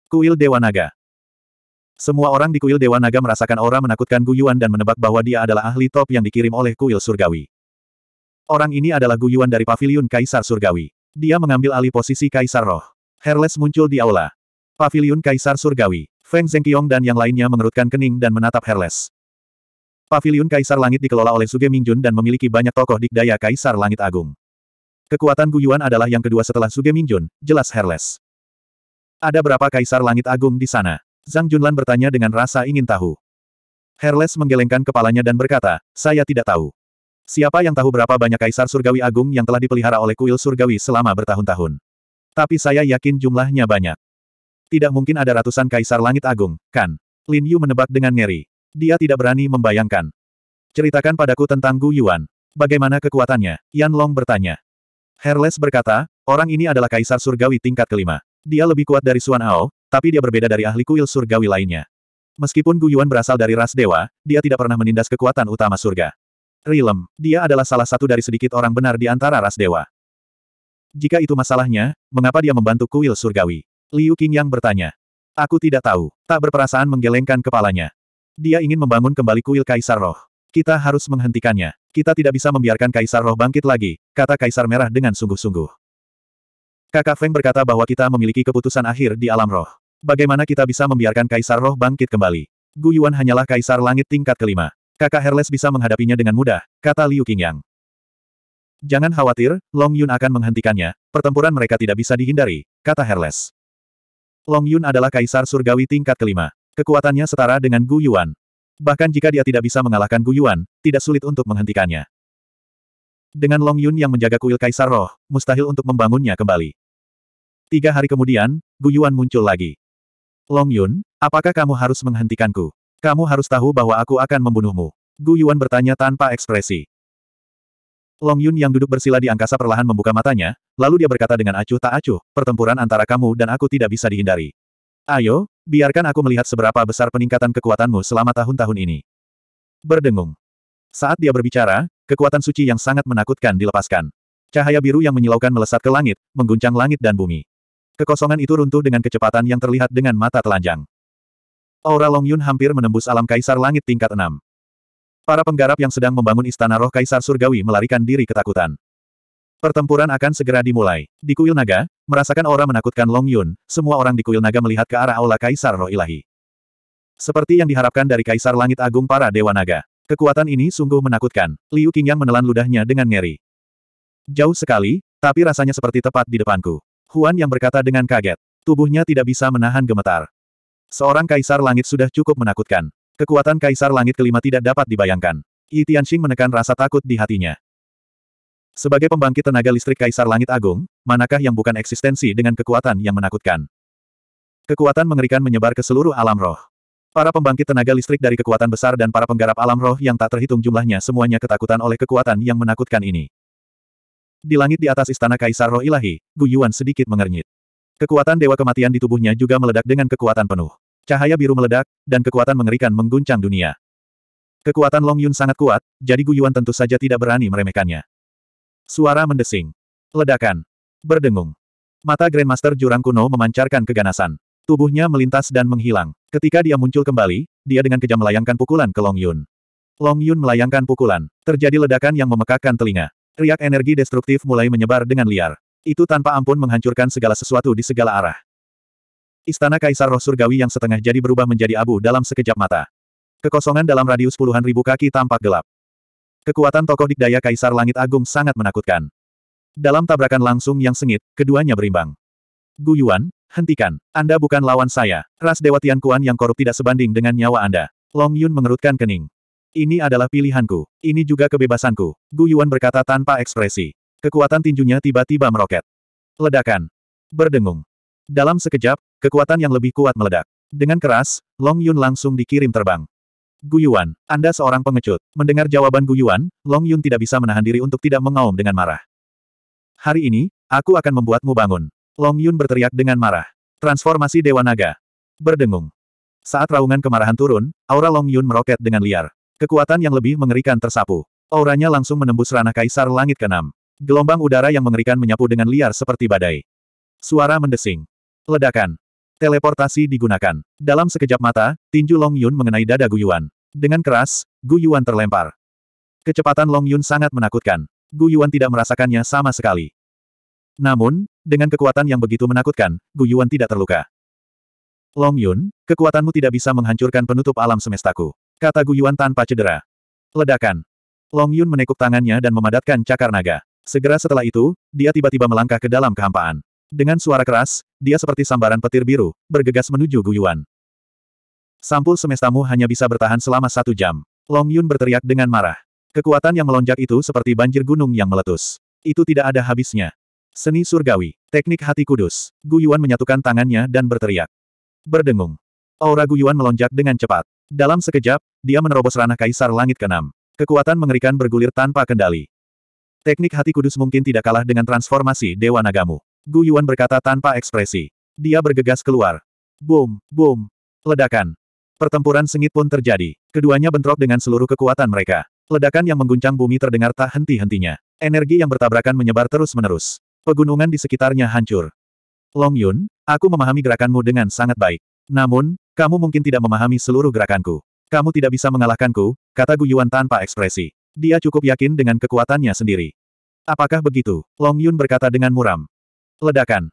Kuil Dewa Naga. Semua orang di kuil Dewa Naga merasakan aura menakutkan Guyuan dan menebak bahwa dia adalah ahli top yang dikirim oleh kuil surgawi. Orang ini adalah Guyuan dari paviliun Kaisar Surgawi. Dia mengambil alih posisi Kaisar Roh. Herles muncul di aula. Paviliun Kaisar Surgawi. Feng Zhengqiong dan yang lainnya mengerutkan kening dan menatap Herles. Paviliun Kaisar Langit dikelola oleh Suge Mingjun dan memiliki banyak tokoh dikdaya Kaisar Langit Agung. Kekuatan Guyuan adalah yang kedua setelah Suge Mingjun, jelas Herles. Ada berapa Kaisar Langit Agung di sana? Zhang Junlan bertanya dengan rasa ingin tahu. Herles menggelengkan kepalanya dan berkata, saya tidak tahu. Siapa yang tahu berapa banyak kaisar surgawi agung yang telah dipelihara oleh kuil surgawi selama bertahun-tahun. Tapi saya yakin jumlahnya banyak. Tidak mungkin ada ratusan kaisar langit agung, kan? Lin Yu menebak dengan ngeri. Dia tidak berani membayangkan. Ceritakan padaku tentang Gu Yuan. Bagaimana kekuatannya? Yan Long bertanya. Herles berkata, orang ini adalah kaisar surgawi tingkat kelima. Dia lebih kuat dari Suan Ao, tapi dia berbeda dari ahli kuil surgawi lainnya. Meskipun Guyuan berasal dari ras dewa, dia tidak pernah menindas kekuatan utama surga. Rilem, dia adalah salah satu dari sedikit orang benar di antara ras dewa. Jika itu masalahnya, mengapa dia membantu kuil surgawi? Liu yang bertanya. Aku tidak tahu. Tak berperasaan menggelengkan kepalanya. Dia ingin membangun kembali kuil Kaisar Roh. Kita harus menghentikannya. Kita tidak bisa membiarkan Kaisar Roh bangkit lagi, kata Kaisar Merah dengan sungguh-sungguh. Kakak Feng berkata bahwa kita memiliki keputusan akhir di alam roh. Bagaimana kita bisa membiarkan Kaisar Roh bangkit kembali? Gu Yuan hanyalah Kaisar Langit tingkat kelima. Kakak Herles bisa menghadapinya dengan mudah, kata Liu Qingyang. Jangan khawatir, Long Yun akan menghentikannya, pertempuran mereka tidak bisa dihindari, kata Herles. Long Yun adalah Kaisar Surgawi tingkat kelima. Kekuatannya setara dengan Gu Yuan. Bahkan jika dia tidak bisa mengalahkan Gu Yuan, tidak sulit untuk menghentikannya. Dengan Long Yun yang menjaga kuil Kaisar Roh, mustahil untuk membangunnya kembali. Tiga hari kemudian, Gu Yuan muncul lagi. Long Yun, apakah kamu harus menghentikanku? Kamu harus tahu bahwa aku akan membunuhmu. Gu Yuan bertanya tanpa ekspresi. Long Yun yang duduk bersila di angkasa perlahan membuka matanya, lalu dia berkata dengan acuh tak acuh, pertempuran antara kamu dan aku tidak bisa dihindari. Ayo, biarkan aku melihat seberapa besar peningkatan kekuatanmu selama tahun-tahun ini. Berdengung. Saat dia berbicara, kekuatan suci yang sangat menakutkan dilepaskan. Cahaya biru yang menyilaukan melesat ke langit, mengguncang langit dan bumi. Kekosongan itu runtuh dengan kecepatan yang terlihat dengan mata telanjang. Aura Long Yun hampir menembus alam kaisar langit tingkat 6. Para penggarap yang sedang membangun istana roh kaisar surgawi melarikan diri ketakutan. Pertempuran akan segera dimulai. Di kuil naga, merasakan aura menakutkan Long Yun, semua orang di kuil naga melihat ke arah aula kaisar roh ilahi. Seperti yang diharapkan dari kaisar langit agung para dewa naga. Kekuatan ini sungguh menakutkan. Liu Qingyang menelan ludahnya dengan ngeri. Jauh sekali, tapi rasanya seperti tepat di depanku. Huan yang berkata dengan kaget. Tubuhnya tidak bisa menahan gemetar. Seorang kaisar langit sudah cukup menakutkan. Kekuatan kaisar langit kelima tidak dapat dibayangkan. Yi Tianxing menekan rasa takut di hatinya. Sebagai pembangkit tenaga listrik kaisar langit agung, manakah yang bukan eksistensi dengan kekuatan yang menakutkan? Kekuatan mengerikan menyebar ke seluruh alam roh. Para pembangkit tenaga listrik dari kekuatan besar dan para penggarap alam roh yang tak terhitung jumlahnya semuanya ketakutan oleh kekuatan yang menakutkan ini. Di langit di atas istana Kaisar Roh Ilahi, Gu Guyuan sedikit mengernyit. Kekuatan Dewa Kematian di tubuhnya juga meledak dengan kekuatan penuh. Cahaya biru meledak, dan kekuatan mengerikan mengguncang dunia. Kekuatan Long Yun sangat kuat, jadi Gu Guyuan tentu saja tidak berani meremehkannya. Suara mendesing. Ledakan. Berdengung. Mata Grandmaster Jurang Kuno memancarkan keganasan. Tubuhnya melintas dan menghilang. Ketika dia muncul kembali, dia dengan kejam melayangkan pukulan ke Long Yun. Long Yun melayangkan pukulan. Terjadi ledakan yang memekakkan telinga. Riak energi destruktif mulai menyebar dengan liar. Itu tanpa ampun menghancurkan segala sesuatu di segala arah. Istana Kaisar Roh Surgawi yang setengah jadi berubah menjadi abu dalam sekejap mata. Kekosongan dalam radius puluhan ribu kaki tampak gelap. Kekuatan tokoh dikdaya Kaisar Langit Agung sangat menakutkan. Dalam tabrakan langsung yang sengit, keduanya berimbang. Guyuan, hentikan. Anda bukan lawan saya. Ras Dewa Tiankuan yang korup tidak sebanding dengan nyawa Anda. Long Yun mengerutkan kening. Ini adalah pilihanku. Ini juga kebebasanku. Gu Yuan berkata tanpa ekspresi. Kekuatan tinjunya tiba-tiba meroket. Ledakan. Berdengung. Dalam sekejap, kekuatan yang lebih kuat meledak. Dengan keras, Long Yun langsung dikirim terbang. Gu Guyuan, Anda seorang pengecut. Mendengar jawaban Gu Guyuan, Long Yun tidak bisa menahan diri untuk tidak mengaum dengan marah. Hari ini, aku akan membuatmu bangun. Long Yun berteriak dengan marah. Transformasi Dewa Naga. Berdengung. Saat raungan kemarahan turun, aura Long Yun meroket dengan liar. Kekuatan yang lebih mengerikan tersapu. Auranya langsung menembus ranah kaisar langit keenam. Gelombang udara yang mengerikan menyapu dengan liar seperti badai. Suara mendesing. Ledakan. Teleportasi digunakan. Dalam sekejap mata, tinju Long Yun mengenai dada Guyuan. Dengan keras, Guyuan terlempar. Kecepatan Long Yun sangat menakutkan. Guyuan tidak merasakannya sama sekali. Namun, dengan kekuatan yang begitu menakutkan, Guyuan tidak terluka. Long Yun, kekuatanmu tidak bisa menghancurkan penutup alam semestaku. Kata Guyuan tanpa cedera. Ledakan. Long Yun menekuk tangannya dan memadatkan cakar naga. Segera setelah itu, dia tiba-tiba melangkah ke dalam kehampaan. Dengan suara keras, dia seperti sambaran petir biru, bergegas menuju Guyuan. Sampul semestamu hanya bisa bertahan selama satu jam. Long Yun berteriak dengan marah. Kekuatan yang melonjak itu seperti banjir gunung yang meletus. Itu tidak ada habisnya. Seni surgawi, teknik hati kudus. Guyuan menyatukan tangannya dan berteriak. Berdengung. Aura Guyuan melonjak dengan cepat. Dalam sekejap, dia menerobos ranah Kaisar Langit ke Kekuatan mengerikan bergulir tanpa kendali. Teknik hati kudus mungkin tidak kalah dengan transformasi Dewa Nagamu. Gu Yuan berkata tanpa ekspresi. Dia bergegas keluar. Boom, boom. Ledakan. Pertempuran sengit pun terjadi. Keduanya bentrok dengan seluruh kekuatan mereka. Ledakan yang mengguncang bumi terdengar tak henti-hentinya. Energi yang bertabrakan menyebar terus-menerus. Pegunungan di sekitarnya hancur. Long Yun, aku memahami gerakanmu dengan sangat baik. Namun, kamu mungkin tidak memahami seluruh gerakanku. Kamu tidak bisa mengalahkanku, kata Gu Yuan tanpa ekspresi. Dia cukup yakin dengan kekuatannya sendiri. Apakah begitu? Long Yun berkata dengan muram. Ledakan.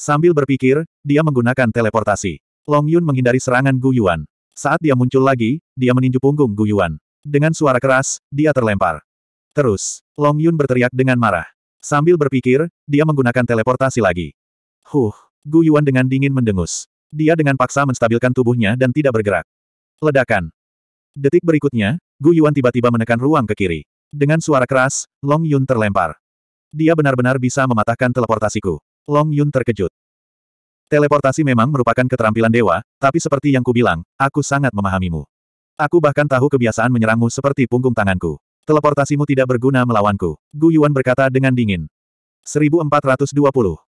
Sambil berpikir, dia menggunakan teleportasi. Long Yun menghindari serangan Gu Yuan. Saat dia muncul lagi, dia meninju punggung Gu Yuan. Dengan suara keras, dia terlempar. Terus, Long Yun berteriak dengan marah. Sambil berpikir, dia menggunakan teleportasi lagi. Huh, Gu Yuan dengan dingin mendengus. Dia dengan paksa menstabilkan tubuhnya dan tidak bergerak. Ledakan. Detik berikutnya, Gu Yuan tiba-tiba menekan ruang ke kiri. Dengan suara keras, Long Yun terlempar. Dia benar-benar bisa mematahkan teleportasiku. Long Yun terkejut. Teleportasi memang merupakan keterampilan dewa, tapi seperti yang kubilang, aku sangat memahamimu. Aku bahkan tahu kebiasaan menyerangmu seperti punggung tanganku. Teleportasimu tidak berguna melawanku. Gu Yuan berkata dengan dingin. 1420.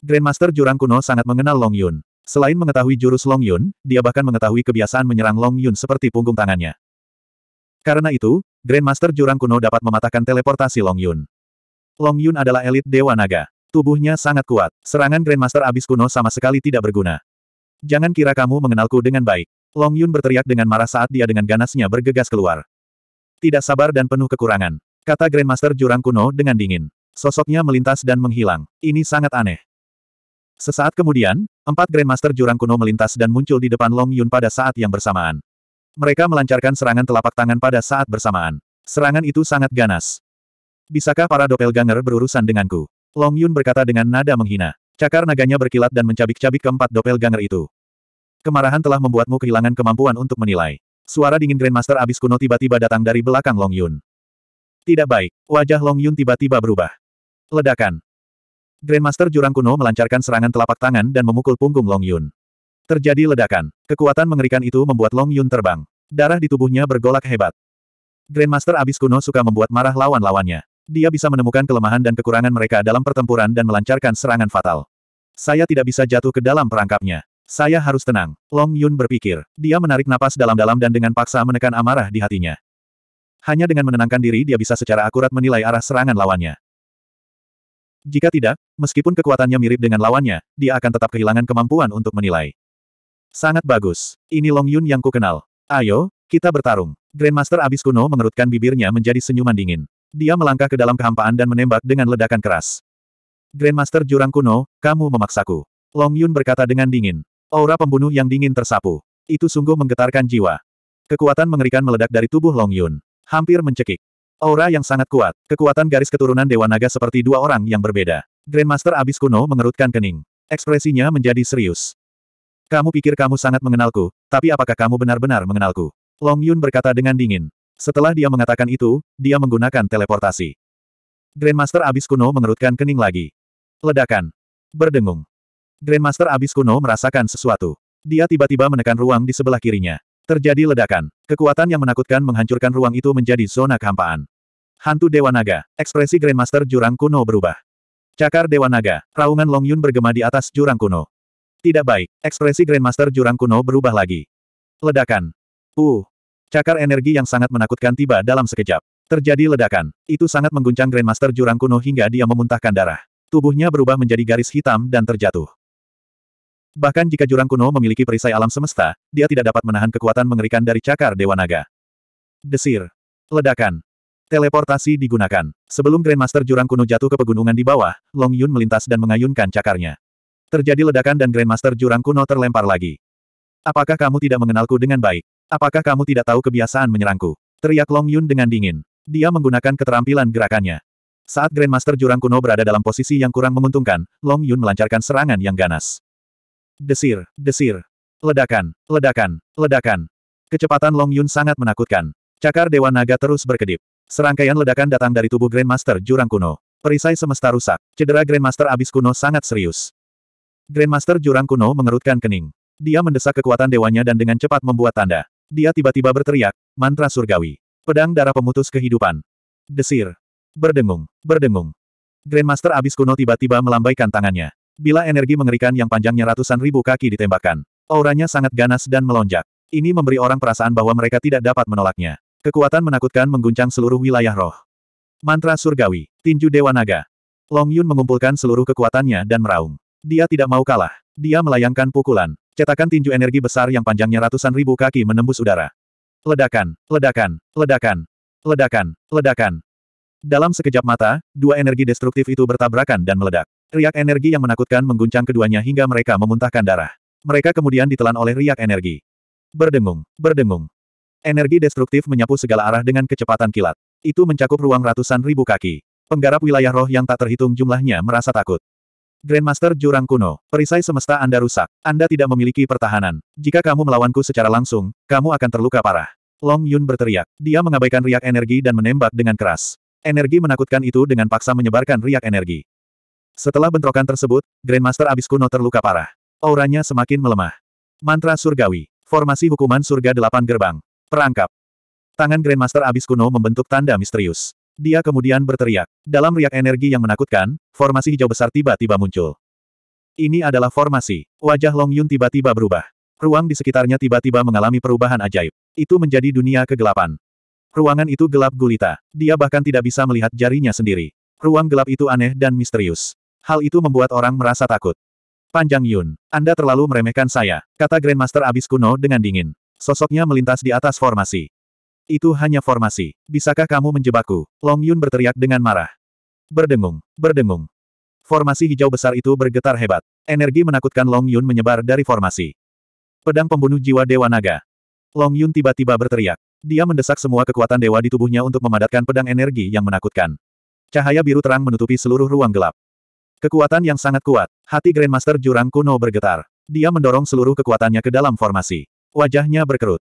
Grandmaster Jurang Kuno sangat mengenal Long Yun. Selain mengetahui jurus Long Yun, dia bahkan mengetahui kebiasaan menyerang Long Yun seperti punggung tangannya. Karena itu, Grandmaster Jurang Kuno dapat mematahkan teleportasi Long Yun. Long Yun adalah elit Dewa Naga. Tubuhnya sangat kuat. Serangan Grandmaster Abis Kuno sama sekali tidak berguna. Jangan kira kamu mengenalku dengan baik. Long Yun berteriak dengan marah saat dia dengan ganasnya bergegas keluar. Tidak sabar dan penuh kekurangan. Kata Grandmaster Jurang Kuno dengan dingin. Sosoknya melintas dan menghilang. Ini sangat aneh. Sesaat kemudian, empat Grandmaster Jurang kuno melintas dan muncul di depan Long Yun pada saat yang bersamaan. Mereka melancarkan serangan telapak tangan pada saat bersamaan. Serangan itu sangat ganas. Bisakah para doppelganger berurusan denganku? Long Yun berkata dengan nada menghina. Cakar naganya berkilat dan mencabik-cabik keempat doppelganger itu. Kemarahan telah membuatmu kehilangan kemampuan untuk menilai. Suara dingin Grandmaster abis kuno tiba-tiba datang dari belakang Long Yun. Tidak baik, wajah Long Yun tiba-tiba berubah. Ledakan, Grandmaster Jurang Kuno melancarkan serangan telapak tangan dan memukul punggung Long Yun. Terjadi ledakan. Kekuatan mengerikan itu membuat Long Yun terbang. Darah di tubuhnya bergolak hebat. Grandmaster Abis Kuno suka membuat marah lawan-lawannya. Dia bisa menemukan kelemahan dan kekurangan mereka dalam pertempuran dan melancarkan serangan fatal. Saya tidak bisa jatuh ke dalam perangkapnya. Saya harus tenang. Long Yun berpikir. Dia menarik napas dalam-dalam dan dengan paksa menekan amarah di hatinya. Hanya dengan menenangkan diri dia bisa secara akurat menilai arah serangan lawannya. Jika tidak, meskipun kekuatannya mirip dengan lawannya, dia akan tetap kehilangan kemampuan untuk menilai. Sangat bagus. Ini Long Yun yang kukenal. Ayo, kita bertarung. Grandmaster Abis Kuno mengerutkan bibirnya menjadi senyuman dingin. Dia melangkah ke dalam kehampaan dan menembak dengan ledakan keras. Grandmaster Jurang Kuno, kamu memaksaku. Long Yun berkata dengan dingin. Aura pembunuh yang dingin tersapu. Itu sungguh menggetarkan jiwa. Kekuatan mengerikan meledak dari tubuh Long Yun. Hampir mencekik. Aura yang sangat kuat, kekuatan garis keturunan Dewa Naga seperti dua orang yang berbeda. Grandmaster Abis Kuno mengerutkan kening. Ekspresinya menjadi serius. Kamu pikir kamu sangat mengenalku, tapi apakah kamu benar-benar mengenalku? Long Yun berkata dengan dingin. Setelah dia mengatakan itu, dia menggunakan teleportasi. Grandmaster Abis Kuno mengerutkan kening lagi. Ledakan. Berdengung. Grandmaster Abis Kuno merasakan sesuatu. Dia tiba-tiba menekan ruang di sebelah kirinya. Terjadi ledakan. Kekuatan yang menakutkan menghancurkan ruang itu menjadi zona kehampaan. Hantu Dewa Naga. Ekspresi Grandmaster Jurang Kuno berubah. Cakar Dewa Naga. Raungan Long Yun bergema di atas Jurang Kuno. Tidak baik. Ekspresi Grandmaster Jurang Kuno berubah lagi. Ledakan. Uh. Cakar energi yang sangat menakutkan tiba dalam sekejap. Terjadi ledakan. Itu sangat mengguncang Grandmaster Jurang Kuno hingga dia memuntahkan darah. Tubuhnya berubah menjadi garis hitam dan terjatuh. Bahkan jika jurang kuno memiliki perisai alam semesta, dia tidak dapat menahan kekuatan mengerikan dari cakar Dewa Naga. Desir. Ledakan. Teleportasi digunakan. Sebelum Grandmaster jurang kuno jatuh ke pegunungan di bawah, Long Yun melintas dan mengayunkan cakarnya. Terjadi ledakan dan Grandmaster jurang kuno terlempar lagi. Apakah kamu tidak mengenalku dengan baik? Apakah kamu tidak tahu kebiasaan menyerangku? Teriak Long Yun dengan dingin. Dia menggunakan keterampilan gerakannya. Saat Grandmaster Jurang Kuno berada dalam posisi yang kurang menguntungkan, Long Yun melancarkan serangan yang ganas. Desir, desir. Ledakan, ledakan, ledakan. Kecepatan Long Yun sangat menakutkan. Cakar Dewa Naga terus berkedip. Serangkaian ledakan datang dari tubuh Grandmaster Jurang Kuno. Perisai semesta rusak. Cedera Grandmaster Abis Kuno sangat serius. Grandmaster Jurang Kuno mengerutkan kening. Dia mendesak kekuatan dewanya dan dengan cepat membuat tanda. Dia tiba-tiba berteriak, mantra surgawi. Pedang darah pemutus kehidupan. Desir. Berdengung, berdengung. Grandmaster Abis Kuno tiba-tiba melambaikan tangannya. Bila energi mengerikan yang panjangnya ratusan ribu kaki ditembakkan. Auranya sangat ganas dan melonjak. Ini memberi orang perasaan bahwa mereka tidak dapat menolaknya. Kekuatan menakutkan mengguncang seluruh wilayah roh. Mantra Surgawi, Tinju Dewa Naga. Long Yun mengumpulkan seluruh kekuatannya dan meraung. Dia tidak mau kalah. Dia melayangkan pukulan. Cetakan tinju energi besar yang panjangnya ratusan ribu kaki menembus udara. Ledakan, ledakan, ledakan, ledakan, ledakan. Dalam sekejap mata, dua energi destruktif itu bertabrakan dan meledak. Riak energi yang menakutkan mengguncang keduanya hingga mereka memuntahkan darah. Mereka kemudian ditelan oleh riak energi. Berdengung, berdengung. Energi destruktif menyapu segala arah dengan kecepatan kilat. Itu mencakup ruang ratusan ribu kaki. Penggarap wilayah roh yang tak terhitung jumlahnya merasa takut. Grandmaster Jurang Kuno, perisai semesta Anda rusak. Anda tidak memiliki pertahanan. Jika kamu melawanku secara langsung, kamu akan terluka parah. Long Yun berteriak. Dia mengabaikan riak energi dan menembak dengan keras. Energi menakutkan itu dengan paksa menyebarkan riak energi. Setelah bentrokan tersebut, Grandmaster Abis Kuno terluka parah. Auranya semakin melemah. Mantra Surgawi. Formasi hukuman surga delapan gerbang. Perangkap. Tangan Grandmaster Abis Kuno membentuk tanda misterius. Dia kemudian berteriak. Dalam riak energi yang menakutkan, formasi hijau besar tiba-tiba muncul. Ini adalah formasi. Wajah Long Yun tiba-tiba berubah. Ruang di sekitarnya tiba-tiba mengalami perubahan ajaib. Itu menjadi dunia kegelapan. Ruangan itu gelap gulita. Dia bahkan tidak bisa melihat jarinya sendiri. Ruang gelap itu aneh dan misterius hal itu membuat orang merasa takut. Panjang Yun, Anda terlalu meremehkan saya, kata Grandmaster Abis Kuno dengan dingin. Sosoknya melintas di atas formasi. Itu hanya formasi. Bisakah kamu menjebakku? Long Yun berteriak dengan marah. Berdengung, berdengung. Formasi hijau besar itu bergetar hebat. Energi menakutkan Long Yun menyebar dari formasi. Pedang pembunuh jiwa Dewa Naga. Long Yun tiba-tiba berteriak. Dia mendesak semua kekuatan dewa di tubuhnya untuk memadatkan pedang energi yang menakutkan. Cahaya biru terang menutupi seluruh ruang gelap. Kekuatan yang sangat kuat. Hati Grandmaster Jurang Kuno bergetar. Dia mendorong seluruh kekuatannya ke dalam formasi. Wajahnya berkerut.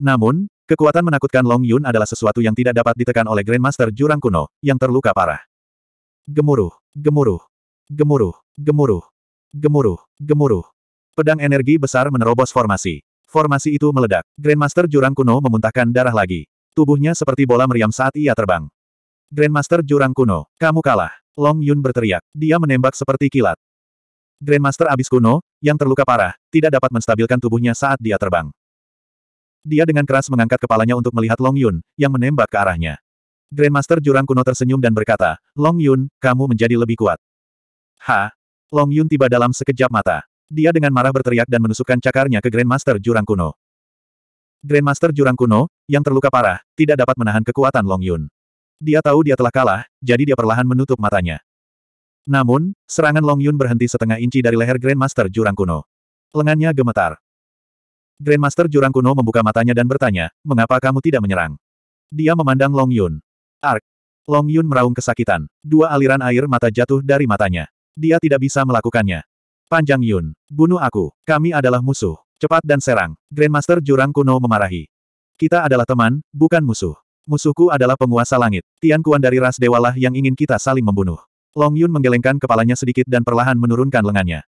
Namun, kekuatan menakutkan Long Yun adalah sesuatu yang tidak dapat ditekan oleh Grandmaster Jurang Kuno, yang terluka parah. Gemuruh, gemuruh, gemuruh, gemuruh, gemuruh, gemuruh. Pedang energi besar menerobos formasi. Formasi itu meledak. Grandmaster Jurang Kuno memuntahkan darah lagi. Tubuhnya seperti bola meriam saat ia terbang. Grandmaster Jurang Kuno, kamu kalah. Long Yun berteriak. Dia menembak seperti kilat. Grandmaster abis kuno, yang terluka parah, tidak dapat menstabilkan tubuhnya saat dia terbang. Dia dengan keras mengangkat kepalanya untuk melihat Long Yun, yang menembak ke arahnya. Grandmaster Jurang kuno tersenyum dan berkata, Long Yun, kamu menjadi lebih kuat. Ha! Long Yun tiba dalam sekejap mata. Dia dengan marah berteriak dan menusukkan cakarnya ke Grandmaster Jurang kuno. Grandmaster Jurang kuno, yang terluka parah, tidak dapat menahan kekuatan Long Yun. Dia tahu dia telah kalah, jadi dia perlahan menutup matanya. Namun, serangan Long Yun berhenti setengah inci dari leher Grandmaster Jurang Kuno. Lengannya gemetar. Grandmaster Jurang Kuno membuka matanya dan bertanya, mengapa kamu tidak menyerang? Dia memandang Long Yun. Ark. Long Yun meraung kesakitan. Dua aliran air mata jatuh dari matanya. Dia tidak bisa melakukannya. Panjang Yun. Bunuh aku. Kami adalah musuh. Cepat dan serang. Grandmaster Jurang Kuno memarahi. Kita adalah teman, bukan musuh. Musuhku adalah penguasa langit. Tian Kuan dari ras dewalah yang ingin kita saling membunuh. Long Yun menggelengkan kepalanya sedikit dan perlahan menurunkan lengannya.